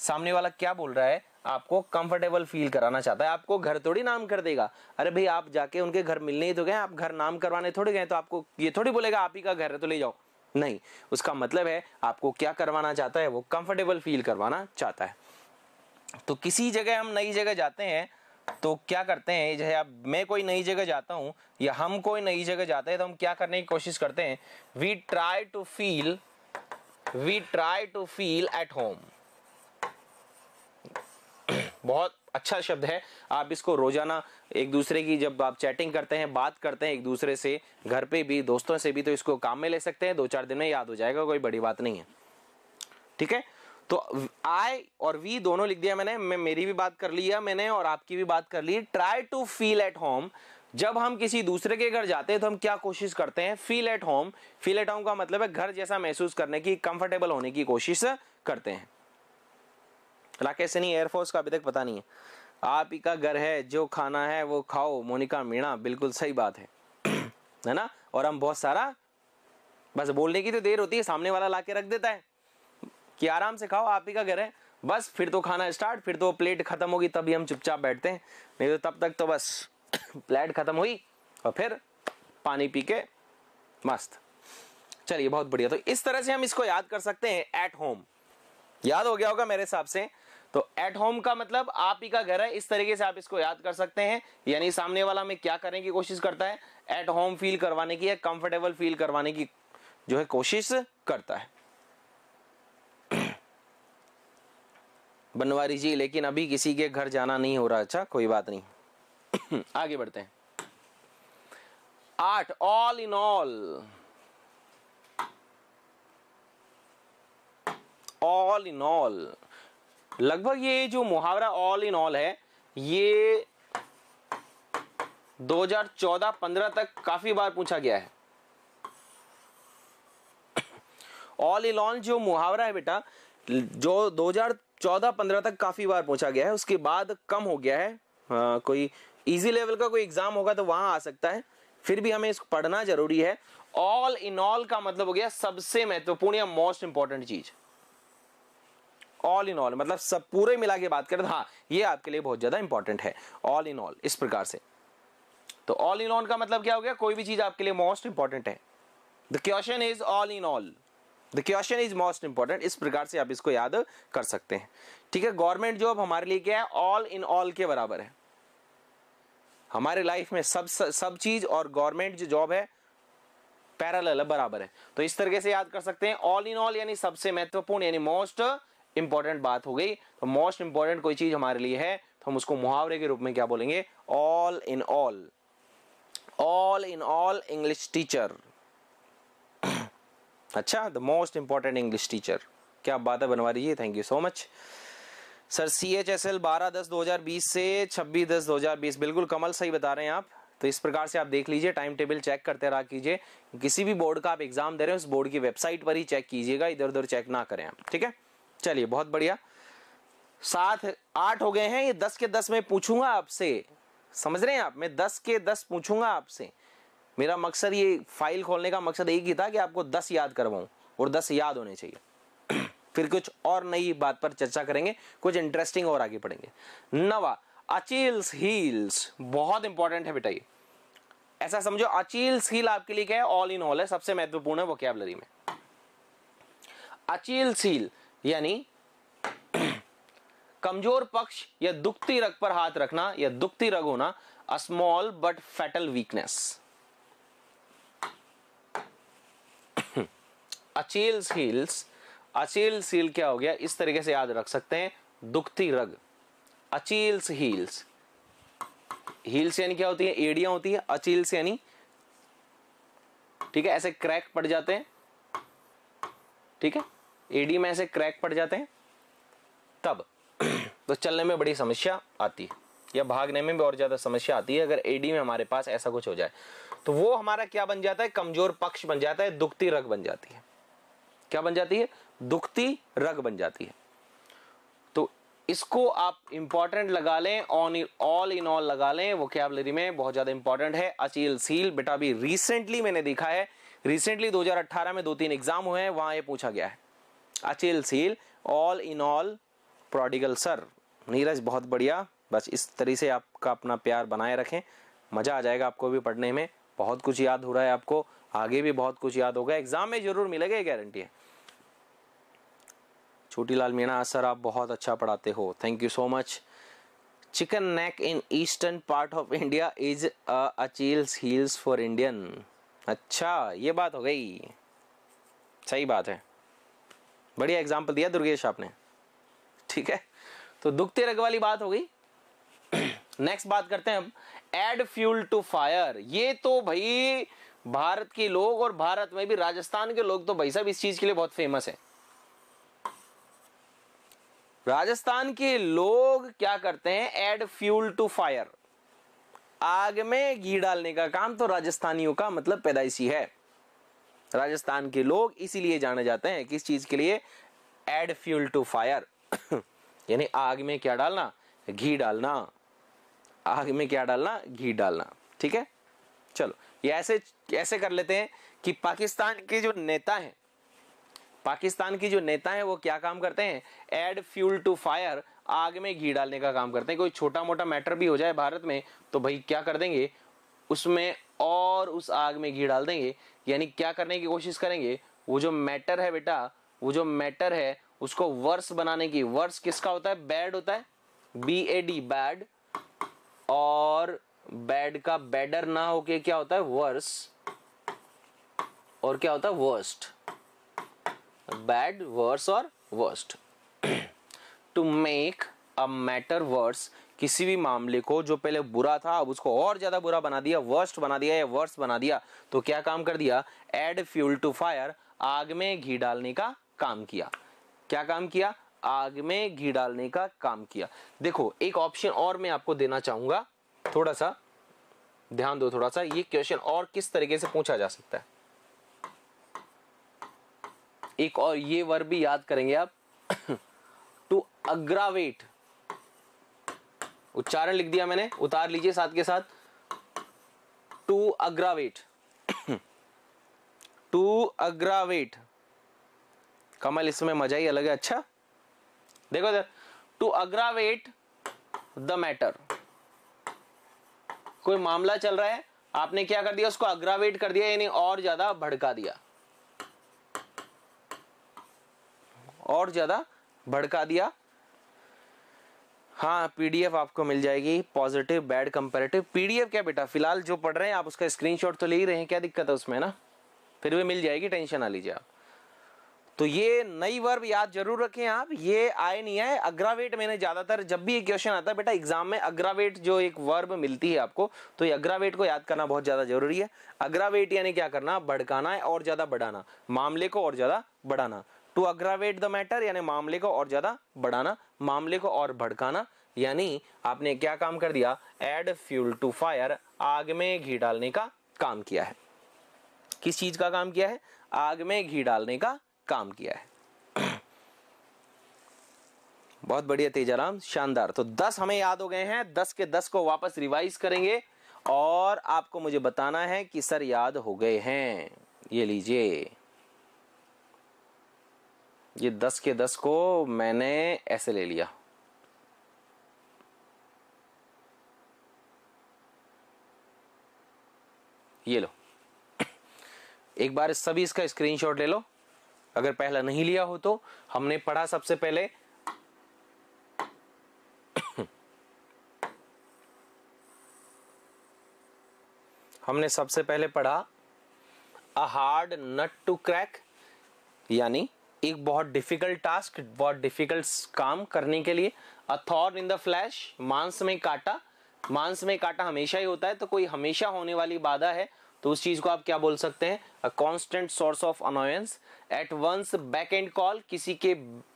सामने वाला क्या बोल रहा है आपको कंफर्टेबल फील कराना चाहता है आपको घर थोड़ी नाम कर देगा अरे भाई आप जाके उनके घर मिलने ही तो गए आप घर नाम करवाने थोड़े गए तो आपको ये थोड़ी बोलेगा आप ही का घर है तो ले जाओ नहीं उसका मतलब है आपको क्या करवाना चाहता है वो कंफर्टेबल फील करवाना चाहता है तो किसी जगह हम नई जगह जाते हैं तो क्या करते हैं जैसे आप मैं कोई नई जगह जाता हूँ या हम कोई नई जगह जाते हैं तो हम क्या करने की कोशिश करते हैं we try to feel we try to feel at home बहुत अच्छा शब्द है आप इसको रोजाना एक दूसरे की जब आप चैटिंग करते हैं बात करते हैं एक दूसरे से घर पे भी दोस्तों से भी तो इसको काम में ले सकते हैं दो चार दिन में याद हो जाएगा कोई बड़ी बात नहीं है ठीक है तो आई और वी दोनों लिख दिया मैंने मैं मेरी भी बात कर लिया मैंने और आपकी भी बात कर ली try to feel at home जब हम किसी दूसरे के घर जाते हैं तो हम क्या कोशिश करते हैं feel at home feel at home का मतलब है घर जैसा महसूस करने की कंफर्टेबल होने की कोशिश करते हैं राकेश नहीं एयरफोर्स का अभी तक पता नहीं है आप ही का घर है जो खाना है वो खाओ मोनिका मीणा बिल्कुल सही बात है है ना और हम बहुत सारा बस बोलने की तो देर होती है सामने वाला लाके रख देता है कि आराम से खाओ आप ही का घर है बस फिर तो खाना स्टार्ट फिर तो प्लेट खत्म होगी तभी हम चुपचाप बैठते हैं नहीं तो तब तक तो बस प्लेट खत्म हुई और फिर पानी पी के मस्त चलिए बहुत बढ़िया तो इस तरह से हम इसको याद कर सकते हैं एट होम याद हो गया होगा मेरे हिसाब से तो एट होम का मतलब आप ही का घर है इस तरीके से आप इसको याद कर सकते हैं यानी सामने वाला हमें क्या करने की कोशिश करता है एट होम फील करवाने की या कंफर्टेबल फील करवाने की जो है कोशिश करता है बनवारी जी लेकिन अभी किसी के घर जाना नहीं हो रहा अच्छा कोई बात नहीं आगे बढ़ते हैं आठ all in all all in all लगभग ये जो मुहावरा ऑल इन ऑल है ये 2014-15 तक काफ़ी बार पूछा गया है ऑल इन ऑल जो मुहावरा है बेटा जो 2014-15 तक काफ़ी बार पूछा गया है उसके बाद कम हो गया है आ, हाँ, कोई इजी लेवल का कोई एग्ज़ाम होगा तो वहां आ सकता है फिर भी हमें इसको पढ़ना ज़रूरी है ऑल इन ऑल का मतलब हो गया सबसे महत्वपूर्ण या मोस्ट इंपॉर्टेंट चीज़ ऑल इन ऑल मतलब सब पूरे मिला के बात करें तो हाँ ये आपके लिए बहुत ज़्यादा इंपॉर्टेंट है ऑल इन ऑल इस प्रकार से तो ऑल इन ऑल का मतलब क्या हो गया कोई भी चीज़ आपके लिए मोस्ट इंपॉर्टेंट है the question is all in all the question is most important इस प्रकार से आप इसको याद कर सकते हैं ठीक है गवर्नमेंट जॉब हमारे लिए क्या है ऑल इन ऑल के बराबर है हमारे लाइफ में सब सब चीज और गवर्नमेंट जो जॉब है पैरल बराबर है तो इस तरीके से याद कर सकते हैं ऑल इन ऑल यानी सबसे महत्वपूर्ण यानी मोस्ट इंपॉर्टेंट बात हो गई तो मोस्ट इंपॉर्टेंट कोई चीज हमारे लिए है तो हम उसको मुहावरे के रूप में क्या बोलेंगे all in all all in all English teacher अच्छा the most important English teacher क्या बातें बनवा दीजिए thank you so much sir C H S L बारह दस दो हज़ार बीस से छब्बीस दस दो हज़ार बीस बिल्कुल कमल सही बता रहे हैं आप तो इस प्रकार से आप देख लीजिए टाइम टेबल चेक करते रहा कीजिए किसी भी बोर्ड का आप एग्जाम दे रहे हैं उस बोर्ड की वेबसाइट पर ही चेक कीजिएगा इधर उधर चेक ना करें आप ठीक है चलिए बहुत बढ़िया सात आठ हो गए हैं ये दस के दस में पूछूंगा आपसे समझ रहे हैं आप मैं दस के दस पूछूंगा आपसे मेरा मकसद ये फाइल खोलने का मकसद एक ही था कि आपको दस याद करवाऊं और दस याद होने चाहिए फिर कुछ और नई बात पर चर्चा करेंगे कुछ इंटरेस्टिंग और आगे पढ़ेंगे नवा अचील्स हील्स बहुत इंपॉर्टेंट है बेटा ये ऐसा समझो अचील्स हील आपके लिए क्या है ऑल इन ऑल है सबसे महत्वपूर्ण है वो में अचील सील यानी कमजोर पक्ष या दुखती रग पर हाथ रखना या दुखती रग होना a small but fatal weakness Achilles heels Achilles heel क्या हो गया इस तरीके से याद रख सकते हैं दुखती रग अचेल्स हील्स हील्स यानी क्या होती है एड़िया होती है अचील्स यानी ठीक है ऐसे क्रैक पड़ जाते हैं ठीक है एडी में ऐसे क्रैक पड़ जाते हैं तब तो चलने में बड़ी समस्या आती है या भागने में भी और ज़्यादा समस्या आती है अगर एडी में हमारे पास ऐसा कुछ हो जाए तो वो हमारा क्या बन जाता है कमजोर पक्ष बन जाता है दुखती रग बन जाती है क्या बन जाती है दुखती रग बन जाती है तो इसको आप इंपॉर्टेंट लगा लें ऑन ऑल इन ऑल लगा लें वो कैबलरी में बहुत ज़्यादा इंपॉर्टेंट है अचील सील बेटा भी रिसेंटली मैंने देखा है रिसेंटली 2018 में दो तीन एग्जाम हुए हैं वहां ये पूछा गया है Achilles heel all in all prodigal sir Neeraj बहुत बढ़िया बस इस तरीके से आपका अपना प्यार बनाए रखें मज़ा आ जाएगा आपको भी पढ़ने में बहुत कुछ याद हो रहा है आपको आगे भी बहुत कुछ याद होगा एग्ज़ाम में ज़रूर मिलेगा गारंटी है छोटी लाल मीणा सर आप बहुत अच्छा पढ़ाते हो thank you so much chicken neck in eastern part of India is Achilles heels for Indian अच्छा ये बात हो गई सही बात है बढ़िया एग्जाम्पल दिया दुर्गेश आपने ठीक है तो दुखते रग वाली बात हो गई नेक्स्ट बात करते हैं हम एड फ्यूल टू फायर ये तो भाई भारत के लोग और भारत में भी राजस्थान के लोग तो भाई साहब इस चीज के लिए बहुत फेमस है राजस्थान के लोग क्या करते हैं एड फ्यूल टू फायर आग में घी डालने का काम तो राजस्थानियों का मतलब पैदाइशी है राजस्थान के लोग इसीलिए जाने जाते हैं किस चीज़ के लिए एड फ्यूल टू फायर यानी आग में क्या डालना घी डालना आग में क्या डालना घी डालना ठीक है चलो ये ऐसे ऐसे कर लेते हैं कि पाकिस्तान के जो नेता हैं पाकिस्तान की जो नेता हैं वो क्या काम करते हैं एड फ्यूल टू फायर आग में घी डालने का काम करते हैं कोई छोटा मोटा मैटर भी हो जाए भारत में तो भाई क्या कर देंगे उसमें और उस आग में घी डाल देंगे यानी क्या करने की कोशिश करेंगे वो जो मैटर है बेटा वो जो मैटर है उसको वर्स बनाने की वर्स किसका होता है बैड होता है बी ए डी बैड और बैड का बैडर ना होके क्या होता है वर्स और क्या होता है वर्स्ट बैड वर्स और worst to make a matter worse किसी भी मामले को जो पहले बुरा था अब उसको और ज़्यादा बुरा बना दिया वर्स्ट बना दिया या वर्स बना दिया तो क्या काम कर दिया एड फ्यूल टू फायर आग में घी डालने का काम किया क्या काम किया आग में घी डालने का काम किया देखो एक ऑप्शन और मैं आपको देना चाहूंगा थोड़ा सा ध्यान दो थोड़ा सा ये क्वेश्चन और किस तरीके से पूछा जा सकता है एक और ये वर्ब भी याद करेंगे आप टू अग्रावेट उच्चारण लिख दिया मैंने उतार लीजिए साथ के साथ टू अग्रावेट टू अग्रावेट कमल इसमें मजा ही अलग है अच्छा देखो sir to aggravate the matter कोई मामला चल रहा है आपने क्या कर दिया उसको अग्रावेट कर दिया यानी और ज्यादा भड़का दिया और ज्यादा भड़का दिया हाँ पीडीएफ आपको मिल जाएगी पॉजिटिव बैड कंपेरेटिव पीडीएफ क्या बेटा फिलहाल जो पढ़ रहे हैं आप उसका स्क्रीनशॉट तो ले ही रहे हैं क्या दिक्कत है उसमें ना फिर भी मिल जाएगी टेंशन ना लीजिए आप तो ये नई वर्ब याद जरूर रखें आप ये आए नहीं आए अग्रावेट मैंने ज़्यादातर जब भी ये क्वेश्चन आता है बेटा एग्जाम में अग्रावेट जो एक वर्ब मिलती है आपको तो ये अग्रावेट को याद करना बहुत ज़्यादा जरूरी है अग्रावेट यानी क्या करना भड़काना और ज़्यादा बढ़ाना मामले को और ज़्यादा बढ़ाना टू अग्रावेट द मैटर यानी मामले को और ज़्यादा बढ़ाना मामले को और भड़काना यानी आपने क्या काम कर दिया एड फ्यूल टू फायर आग में घी डालने का काम किया है किस चीज़ का काम किया है आग में घी डालने का काम किया है बहुत बढ़िया तेजाराम शानदार तो दस हमें याद हो गए हैं दस के दस को वापस रिवाइज करेंगे और आपको मुझे बताना है कि सर याद हो गए हैं ये लीजिए ये दस के दस को मैंने ऐसे ले लिया ये लो एक बार सभी इसका स्क्रीनशॉट ले लो अगर पहला नहीं लिया हो तो हमने पढ़ा सबसे पहले हमने सबसे पहले पढ़ा a hard nut to crack यानी एक बहुत डिफिकल्ट टास्क बहुत डिफिकल्ट काम करने के लिए a thorn in the flesh मांस में काटा मांस में काटा हमेशा ही होता है तो कोई हमेशा होने वाली बाधा है तो उस चीज़ को आप क्या बोल सकते हैं a constant source of annoyance at one's beck and call किसी के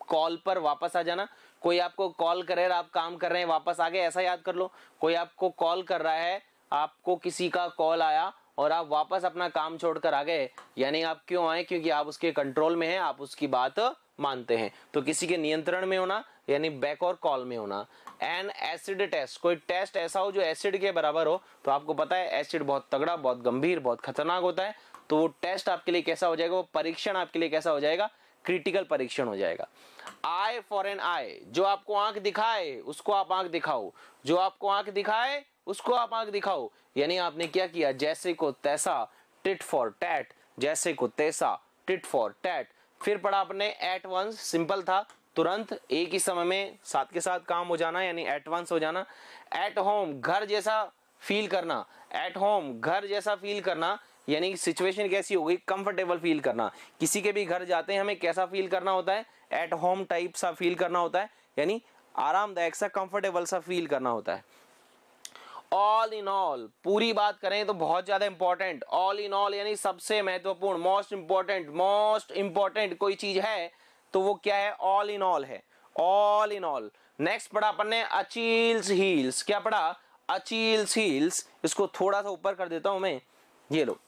कॉल पर वापस आ जाना कोई आपको कॉल करे और आप काम कर रहे हैं वापस आ गए ऐसा याद कर लो कोई आपको कॉल कर रहा है आपको किसी का कॉल आया और आप वापस अपना काम छोड़कर आ गए यानी आप क्यों आए क्योंकि आप उसके कंट्रोल में हैं आप उसकी बात मानते हैं तो किसी के नियंत्रण में होना यानी बैक और कॉल में होना एन एसिड टेस्ट कोई टेस्ट ऐसा हो जो एसिड के बराबर हो तो आपको पता है एसिड बहुत तगड़ा बहुत गंभीर बहुत खतरनाक होता है तो वो टेस्ट आपके लिए कैसा हो जाएगा वो परीक्षण आपके लिए कैसा हो जाएगा क्रिटिकल परीक्षण हो जाएगा आय फॉर एन आय जो आपको आंख दिखाए उसको आप आंख दिखाओ जो आपको आंख दिखाए उसको आप आंख दिखाओ यानी आपने क्या किया जैसे को तैसा टिट फॉर टैट जैसे को तैसा टिट फॉर टैट फिर पढ़ा आपने एट वंस सिंपल था तुरंत एक ही समय में साथ के साथ काम हो जाना यानी एट वंस हो जाना एट होम घर जैसा फील करना एट होम घर जैसा फील करना यानी सिचुएशन कैसी होगी कंफर्टेबल फील करना किसी के भी घर जाते हैं हमें कैसा फील करना होता है एट होम टाइप सा फील करना होता है यानी आरामदायक सा कंफर्टेबल सा फील करना होता है ऑल इन ऑल पूरी बात करें तो बहुत ज्यादा इंपॉर्टेंट ऑल इन ऑल यानी सबसे महत्वपूर्ण मोस्ट इंपॉर्टेंट मोस्ट इंपॉर्टेंट कोई चीज है तो वो क्या है ऑल इन ऑल है ऑल इन ऑल नेक्स्ट पढ़ा अपन ने अचील्स हील्स क्या पढ़ा अचील्स हील्स इसको थोड़ा सा ऊपर कर देता हूं मैं ये लो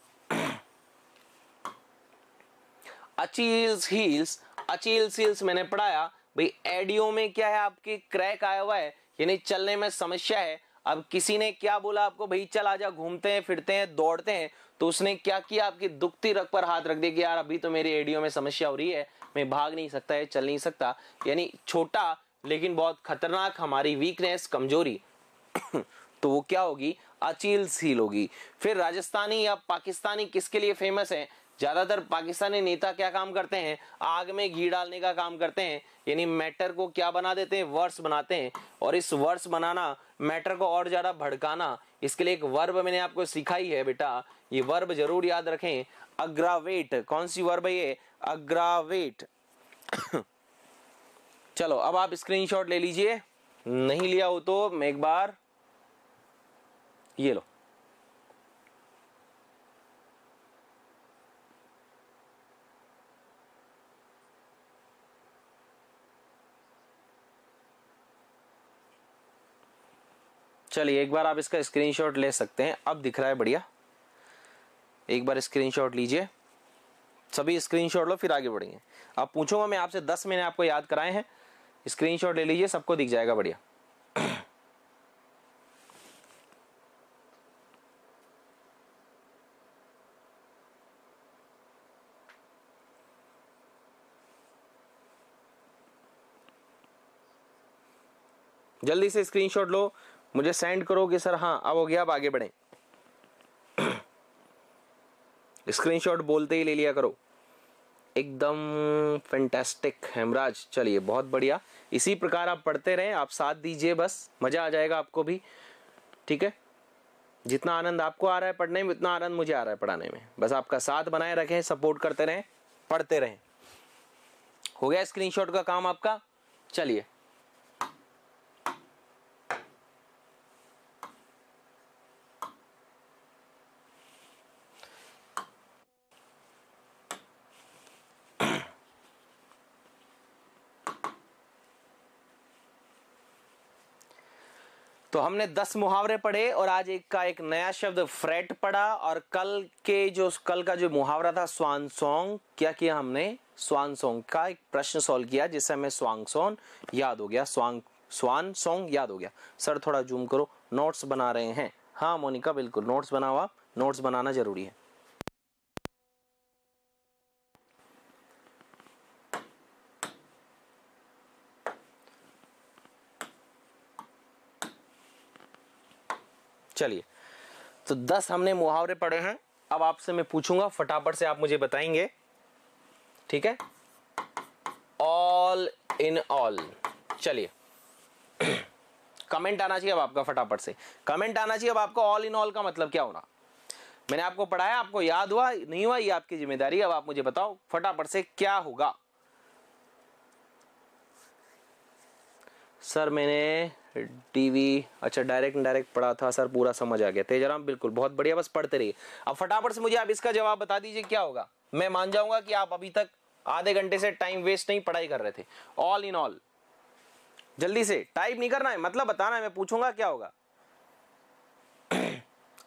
अचील्स हील्स अचील्स हील्स मैंने पढ़ाया भाई एडियो में क्या है आपके क्रैक आया हुआ है यानी चलने में समस्या है अब किसी ने क्या बोला आपको भाई चल आजा घूमते हैं फिरते हैं दौड़ते हैं तो उसने क्या किया आपकी दुखती रख पर हाथ रख दिया कि यार अभी तो मेरी एडियो में समस्या हो रही है मैं भाग नहीं सकता है चल नहीं सकता यानी छोटा लेकिन बहुत खतरनाक हमारी वीकनेस कमजोरी तो वो क्या होगी अचील सील होगी फिर राजस्थानी या पाकिस्तानी किसके लिए फेमस है ज्यादातर पाकिस्तानी नेता क्या काम करते हैं आग में घी डालने का काम करते हैं यानी मैटर को क्या बना देते हैं वर्स बनाते हैं और इस वर्स बनाना मैटर को और ज्यादा भड़काना इसके लिए एक वर्ब मैंने आपको सिखाई है बेटा ये वर्ब जरूर याद रखें अग्रावेट कौन सी वर्ब है ये अग्रावेट चलो अब आप स्क्रीनशॉट ले लीजिए नहीं लिया हो तो मैं एक बार ये लो चलिए एक बार आप इसका स्क्रीनशॉट ले सकते हैं अब दिख रहा है बढ़िया एक बार स्क्रीनशॉट लीजिए सभी स्क्रीनशॉट लो फिर आगे बढ़ेंगे अब पूछूंगा मैं आपसे दस मैंने आपको याद कराए हैं स्क्रीनशॉट ले लीजिए सबको दिख जाएगा बढ़िया जल्दी से स्क्रीनशॉट लो मुझे सेंड करो कि सर हाँ अब हो गया आप आगे बढ़ें स्क्रीनशॉट बोलते ही ले लिया करो एकदम फैंटेस्टिक हेमराज चलिए बहुत बढ़िया इसी प्रकार आप पढ़ते रहें आप साथ दीजिए बस मज़ा आ जाएगा आपको भी ठीक है जितना आनंद आपको आ रहा है पढ़ने में उतना आनंद मुझे आ रहा है पढ़ाने में बस आपका साथ बनाए रखें सपोर्ट करते रहें पढ़ते रहें हो गया स्क्रीनशॉट का काम आपका चलिए तो हमने दस मुहावरे पढ़े और आज एक का एक नया शब्द फ्रेट पढ़ा और कल के जो कल का जो मुहावरा था स्वान सॉन्ग क्या किया हमने स्वान सॉन्ग का एक प्रश्न सॉल्व किया जिससे हमें स्वांग सॉन्ग याद हो गया स्वांग स्वान सॉन्ग याद हो गया सर थोड़ा जूम करो नोट्स बना रहे हैं हाँ मोनिका बिल्कुल नोट्स बनाओ आप नोट्स बनाना जरूरी है चलिए तो दस हमने मुहावरे पढ़े हैं अब आपसे मैं पूछूंगा फटाफट से आप मुझे बताएंगे ठीक है ऑल इन ऑल चलिए कमेंट आना चाहिए अब आपका फटाफट से कमेंट आना चाहिए अब आपका ऑल इन ऑल का मतलब क्या होना मैंने आपको पढ़ाया आपको याद हुआ नहीं हुआ ये आपकी जिम्मेदारी अब आप मुझे बताओ फटाफट से क्या होगा सर मैंने टीवी अच्छा डायरेक्ट डायरेक्ट पढ़ा था सर पूरा समझ आ गया तेजाराम बिल्कुल बहुत बढ़िया बस पढ़ते रहिए अब फटाफट से मुझे आप इसका जवाब बता दीजिए क्या होगा मैं मान जाऊंगा कि आप अभी तक आधे घंटे से टाइम वेस्ट नहीं पढ़ाई कर रहे थे ऑल इन ऑल जल्दी से टाइप नहीं करना है मतलब बताना है मैं पूछूंगा क्या होगा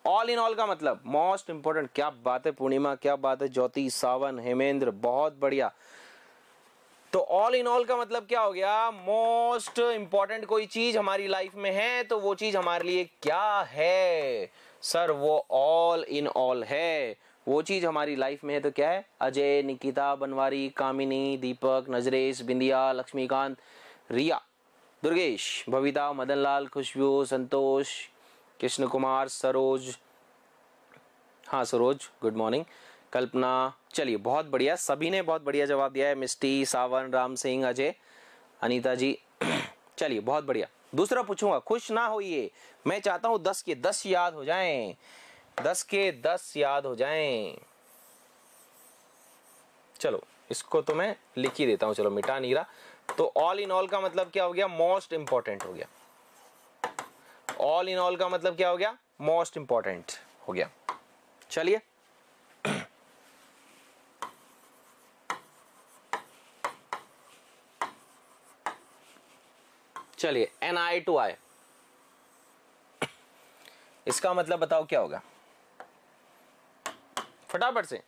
ऑल इन ऑल का मतलब मोस्ट इंपॉर्टेंट क्या बात है पूर्णिमा क्या बात है ज्योति सावन हेमेंद्र बहुत बढ़िया तो ऑल इन ऑल का मतलब क्या हो गया मोस्ट इंपॉर्टेंट कोई चीज हमारी लाइफ में है तो वो चीज हमारे लिए क्या है सर वो ऑल इन ऑल है वो चीज हमारी लाइफ में है तो क्या है अजय निकिता बनवारी कामिनी दीपक नजरेश बिंदिया लक्ष्मीकांत रिया दुर्गेश भविता मदनलाल खुशबू संतोष कृष्ण कुमार सरोज हाँ सरोज गुड मॉर्निंग कल्पना चलिए बहुत बढ़िया सभी ने बहुत बढ़िया जवाब दिया है मिस्टी सावन राम सिंह अजय अनीता जी चलिए बहुत बढ़िया दूसरा पूछूंगा खुश ना होइए मैं चाहता हूं दस के दस याद हो जाएं दस के दस याद हो जाएं चलो इसको तो मैं लिख ही देता हूं चलो मिटा नहीं रहा तो ऑल इन ऑल का मतलब क्या हो गया मोस्ट इंपॉर्टेंट हो गया ऑल इन ऑल का मतलब क्या हो गया मोस्ट इंपॉर्टेंट हो गया चलिए चलिए एन आई टू आई इसका मतलब बताओ क्या होगा फटाफट से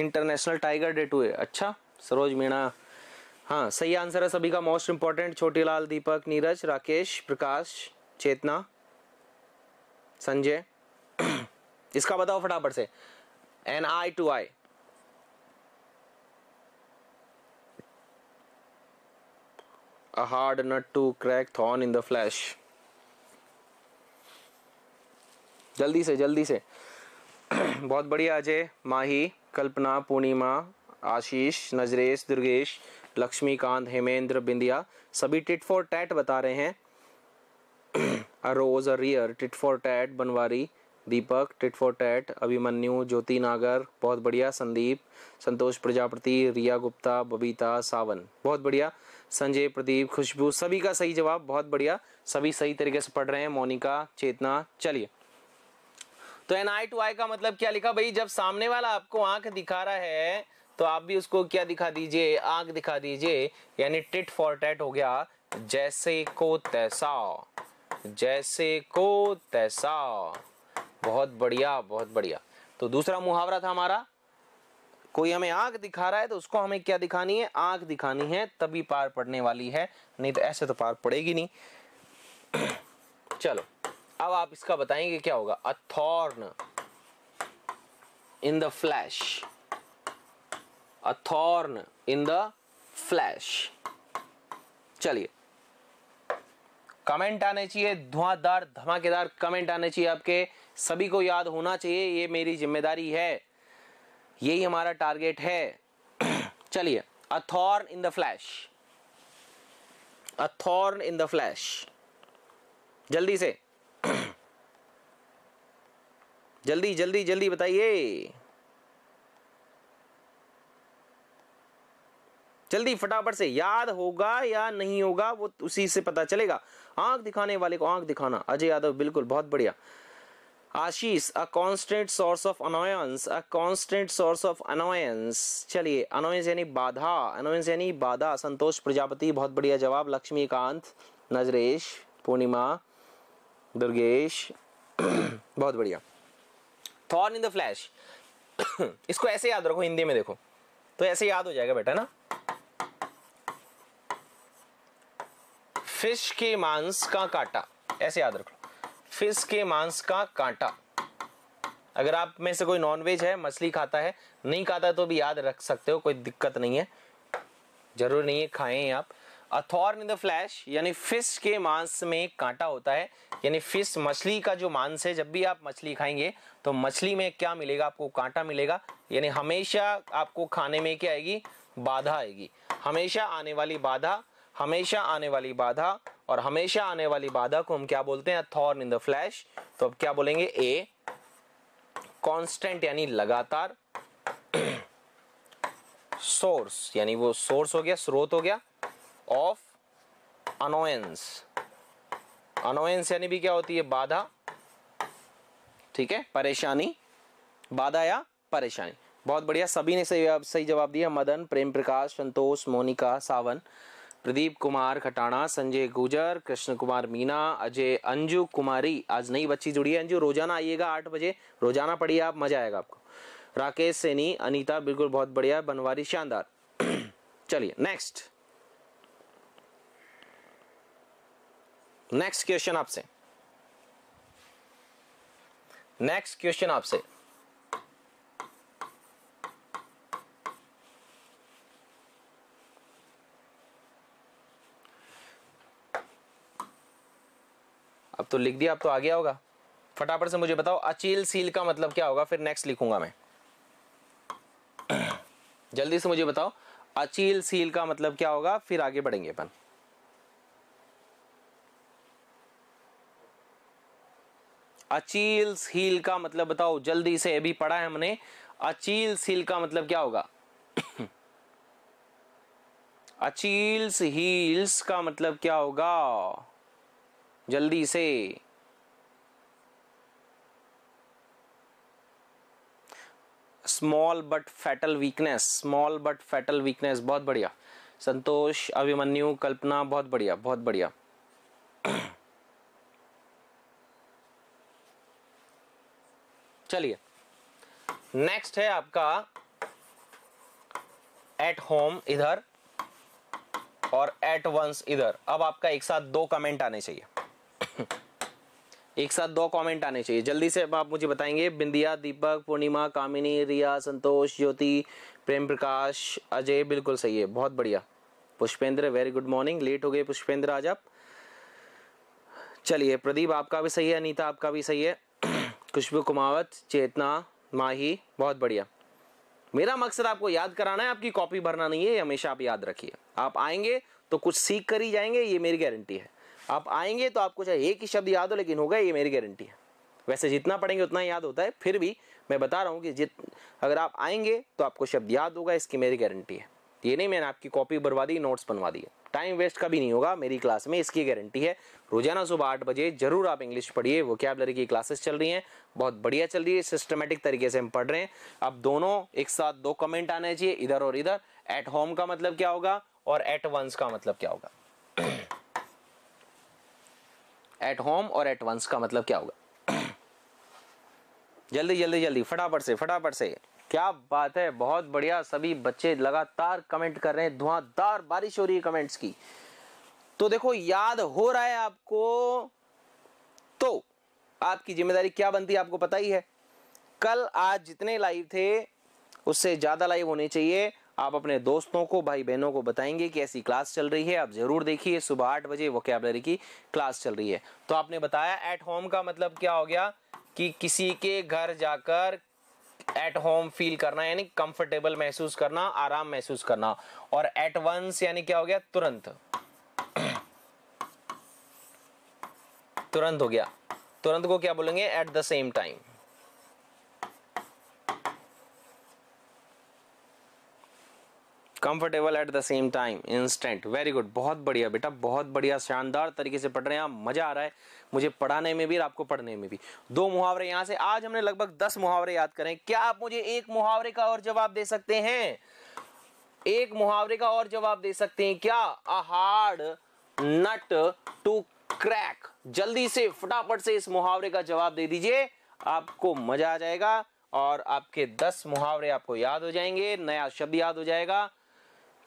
इंटरनेशनल टाइगर डे टू है अच्छा सरोज मीणा हाँ सही आंसर है सभी का मोस्ट इंपॉर्टेंट छोटीलाल दीपक नीरज राकेश प्रकाश चेतना संजय इसका बताओ फटाफट से an eye to eye a hard nut to crack thorn in the flesh जल्दी से जल्दी से बहुत बढ़िया अजय माही कल्पना पूर्णिमा आशीष नजरेश दुर्गेश लक्ष्मीकांत हेमेंद्र बिंदिया सभी टिट फॉर टैट बता रहे हैं a rose a rear tit for tat Banwari Deepak tit for tat Abhimanyu Jyoti Nagar बहुत बढ़िया संदीप संतोष प्रजापति रिया गुप्ता बबीता सावन बहुत बढ़िया संजय प्रदीप खुशबू सभी का सही जवाब बहुत बढ़िया सभी सही तरीके से पढ़ रहे हैं मोनिका चेतना चलिए तो एन आई टू आई का मतलब क्या लिखा भाई जब सामने वाला आपको आंख दिखा रहा है तो आप भी उसको क्या दिखा दीजिए आंख दिखा दीजिए यानी टिट फॉर टैट हो गया जैसे को तैसा जैसे को तैसा बहुत बढ़िया बहुत बढ़िया तो दूसरा मुहावरा था हमारा कोई हमें आंख दिखा रहा है तो उसको हमें क्या दिखानी है आंख दिखानी है तभी पार पड़ने वाली है नहीं तो ऐसे तो पार पड़ेगी नहीं चलो अब आप इसका बताएंगे क्या होगा a thorn in the flesh a thorn in the flesh चलिए कमेंट आने चाहिए धुआंधार धमाकेदार कमेंट आने चाहिए आपके सभी को याद होना चाहिए ये मेरी जिम्मेदारी है यही हमारा टारगेट है चलिए a thorn in the flesh a thorn in the flesh जल्दी से जल्दी जल्दी जल्दी बताइए जल्दी फटाफट से याद होगा या नहीं होगा वो उसी से पता चलेगा आंख दिखाने वाले को आंख दिखाना अजय यादव बिल्कुल बहुत बढ़िया Ashish a constant source of annoyance a constant source of annoyance चलिए अनोयंस यानी बाधा अनोयंस यानी बाधा संतोष प्रजापति बहुत बढ़िया जवाब लक्ष्मीकांत नजरेश पूर्णिमा दुर्गेश बहुत बढ़िया थॉर्न इन द फ्लैश इसको ऐसे याद रखो हिंदी में देखो तो ऐसे याद हो जाएगा बेटा ना फिश के मांस का काटा ऐसे याद रखो फिश के मांस का कांटा अगर आप में से कोई नॉनवेज है मछली खाता है नहीं खाता तो भी याद रख सकते हो कोई दिक्कत नहीं है जरूर नहीं है खाएं आप अथॉर्न इन द फ्लैश यानी फिश के मांस में कांटा होता है यानी फिश मछली का जो मांस है जब भी आप मछली खाएंगे तो मछली में क्या मिलेगा आपको कांटा मिलेगा यानी हमेशा आपको खाने में क्या आएगी बाधा आएगी हमेशा आने वाली बाधा हमेशा आने वाली बाधा और हमेशा आने वाली बाधा को हम क्या बोलते हैं थॉर्न इन द फ्लैश तो अब क्या बोलेंगे ए कांस्टेंट यानी लगातार सोर्स यानी वो सोर्स हो गया स्रोत हो गया ऑफ अनोयंस अनोयंस यानी भी क्या होती है बाधा ठीक है परेशानी बाधा या परेशानी बहुत बढ़िया सभी ने सही सही जवाब दिया मदन प्रेम प्रकाश संतोष मोनिका सावन प्रदीप कुमार खटाणा संजय गुजर कृष्ण कुमार मीना अजय अंजू कुमारी आज नई बच्ची जुड़ी है अंजू रोजाना आइएगा आठ बजे रोजाना पढ़िए आप मजा आएगा आपको राकेश सैनी अनीता बिल्कुल बहुत बढ़िया बनवारी शानदार चलिए नेक्स्ट नेक्स्ट क्वेश्चन आपसे नेक्स्ट क्वेश्चन आपसे अब तो लिख दिया अब तो आ गया होगा फटाफट से मुझे बताओ अचील सील का मतलब क्या होगा फिर नेक्स्ट लिखूंगा मैं जल्दी से मुझे बताओ अचील सील का मतलब क्या होगा फिर आगे बढ़ेंगे अपन अचील सील का मतलब बताओ जल्दी से अभी पढ़ा है हमने अचील सील का मतलब क्या होगा अचील्स हील्स का मतलब क्या होगा जल्दी से small but fatal weakness small but fatal weakness बहुत बढ़िया संतोष अभिमन्यु कल्पना बहुत बढ़िया बहुत बढ़िया चलिए नेक्स्ट है आपका एट होम इधर और एट वंस इधर अब आपका एक साथ दो कमेंट आने चाहिए एक साथ दो कमेंट आने चाहिए जल्दी से आप मुझे बताएंगे बिंदिया दीपक पूर्णिमा कामिनी रिया संतोष ज्योति प्रेम प्रकाश अजय बिल्कुल सही है बहुत बढ़िया Pushpendra very good morning late हो गए पुष्पेंद्र आज आप चलिए प्रदीप आपका भी सही है अनीता आपका भी सही है खुशबू कुमावत चेतना माही बहुत बढ़िया मेरा मकसद आपको याद कराना है आपकी कॉपी भरना नहीं है हमेशा आप याद रखिए आप आएंगे तो कुछ सीख कर ही जाएंगे ये मेरी गारंटी है आप आएंगे तो आपको चाहे एक ही शब्द याद हो लेकिन होगा ये मेरी गारंटी है वैसे जितना पढ़ेंगे उतना याद होता है फिर भी मैं बता रहा हूँ कि जित अगर आप आएंगे तो आपको शब्द याद होगा इसकी मेरी गारंटी है ये नहीं मैंने आपकी कॉपी बनवा दी नोट्स बनवा दिए टाइम वेस्ट कभी नहीं होगा मेरी क्लास में इसकी गारंटी है रोजाना सुबह आठ बजे जरूर आप इंग्लिश पढ़िए वोकेबलरी की क्लासेस चल रही हैं बहुत बढ़िया चल रही है सिस्टमेटिक तरीके से हम पढ़ रहे हैं अब दोनों एक साथ दो कमेंट आने चाहिए इधर और इधर एट होम का मतलब क्या होगा और एट वंस का मतलब क्या होगा एट होम और एट वंस का मतलब क्या होगा जल्दी जल्दी जल्दी फटाफट से फटाफट से क्या बात है बहुत बढ़िया सभी बच्चे लगातार कमेंट कर रहे हैं धुआंधार बारिश हो रही है कमेंट्स की तो देखो याद हो रहा है आपको तो आपकी जिम्मेदारी क्या बनती है आपको पता ही है कल आज जितने लाइव थे उससे ज़्यादा लाइव होने चाहिए आप अपने दोस्तों को भाई बहनों को बताएंगे कि ऐसी क्लास चल रही है आप ज़रूर देखिए सुबह आठ बजे वोकेबलरी की क्लास चल रही है तो आपने बताया एट होम का मतलब क्या हो गया कि किसी के घर जाकर एट होम फील करना यानी कंफर्टेबल महसूस करना आराम महसूस करना और एट वंस यानी क्या हो गया तुरंत तुरंत हो गया तुरंत को क्या बोलेंगे at the same time comfortable at the same time instant very good बहुत बढ़िया बेटा बहुत बढ़िया शानदार तरीके से पढ़ रहे हैं मज़ा आ रहा है मुझे पढ़ाने में भी और आपको पढ़ने में भी दो मुहावरे यहाँ से आज हमने लगभग दस मुहावरे याद करें क्या आप मुझे एक मुहावरे का और जवाब दे सकते हैं एक मुहावरे का और जवाब दे सकते हैं क्या a hard nut to crack जल्दी से फटाफट से इस मुहावरे का जवाब दे दीजिए आपको मजा आ जाएगा और आपके दस मुहावरे आपको याद हो जाएंगे नया शब्द याद हो जाएगा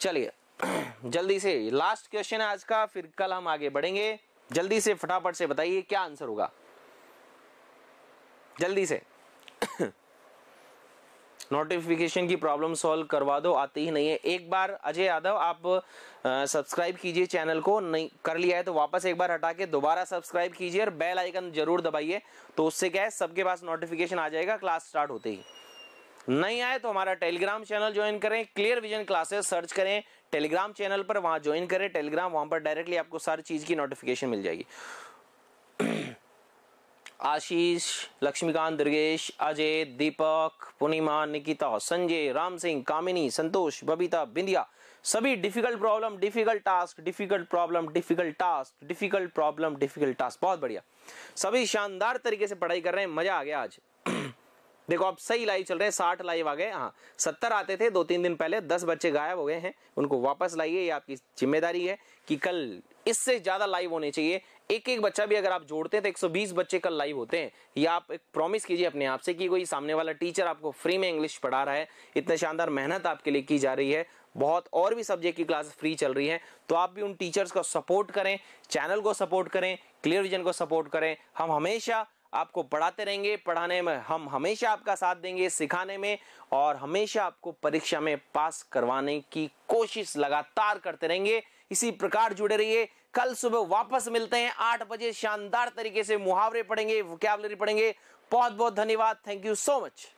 चलिए जल्दी से लास्ट क्वेश्चन है आज का फिर कल हम आगे बढ़ेंगे जल्दी से फटाफट से बताइए क्या आंसर होगा जल्दी से नोटिफिकेशन की प्रॉब्लम सॉल्व करवा दो आती ही नहीं है एक बार अजय यादव आप सब्सक्राइब कीजिए चैनल को नहीं कर लिया है तो वापस एक बार हटा के दोबारा सब्सक्राइब कीजिए और बेल आइकन जरूर दबाइए तो उससे क्या है सबके पास नोटिफिकेशन आ जाएगा क्लास स्टार्ट होते ही नहीं आए तो हमारा टेलीग्राम चैनल ज्वाइन करें क्लियर विजन क्लासेस सर्च करें टेलीग्राम चैनल पर वहां ज्वाइन करें टेलीग्राम वहां पर डायरेक्टली आपको सारी चीज़ की नोटिफिकेशन मिल जाएगी आशीष लक्ष्मीकांत दुर्गेश अजय दीपक पूर्णिमा निकिता संजय राम सिंह कामिनी संतोष बबीता बिंदिया सभी difficult problem difficult task difficult problem difficult task difficult problem difficult task बहुत बढ़िया सभी शानदार तरीके से पढ़ाई कर रहे हैं मजा आ गया आज देखो आप सही लाइव चल रहे हैं साठ लाइव आ गए हाँ सत्तर आते थे दो तीन दिन पहले दस बच्चे गायब हो गए हैं उनको वापस लाइए ये आपकी जिम्मेदारी है कि कल इससे ज़्यादा लाइव होने चाहिए एक एक बच्चा भी अगर आप जोड़ते हैं तो 120 बच्चे कल लाइव होते हैं या आप एक प्रॉमिस कीजिए अपने आप से कि कोई सामने वाला टीचर आपको फ्री में इंग्लिश पढ़ा रहा है इतने शानदार मेहनत आपके लिए की जा रही है बहुत और भी सब्जेक्ट की क्लास फ्री चल रही है तो आप भी उन टीचर्स का सपोर्ट करें चैनल को सपोर्ट करें क्लियर विजन को सपोर्ट करें हम हमेशा आपको पढ़ाते रहेंगे पढ़ाने में हम हमेशा आपका साथ देंगे सिखाने में और हमेशा आपको परीक्षा में पास करवाने की कोशिश लगातार करते रहेंगे इसी प्रकार जुड़े रहिए कल सुबह वापस मिलते हैं आठ बजे शानदार तरीके से मुहावरे पढ़ेंगे वोकेबलरी पढ़ेंगे बहुत बहुत धन्यवाद थैंक यू सो मच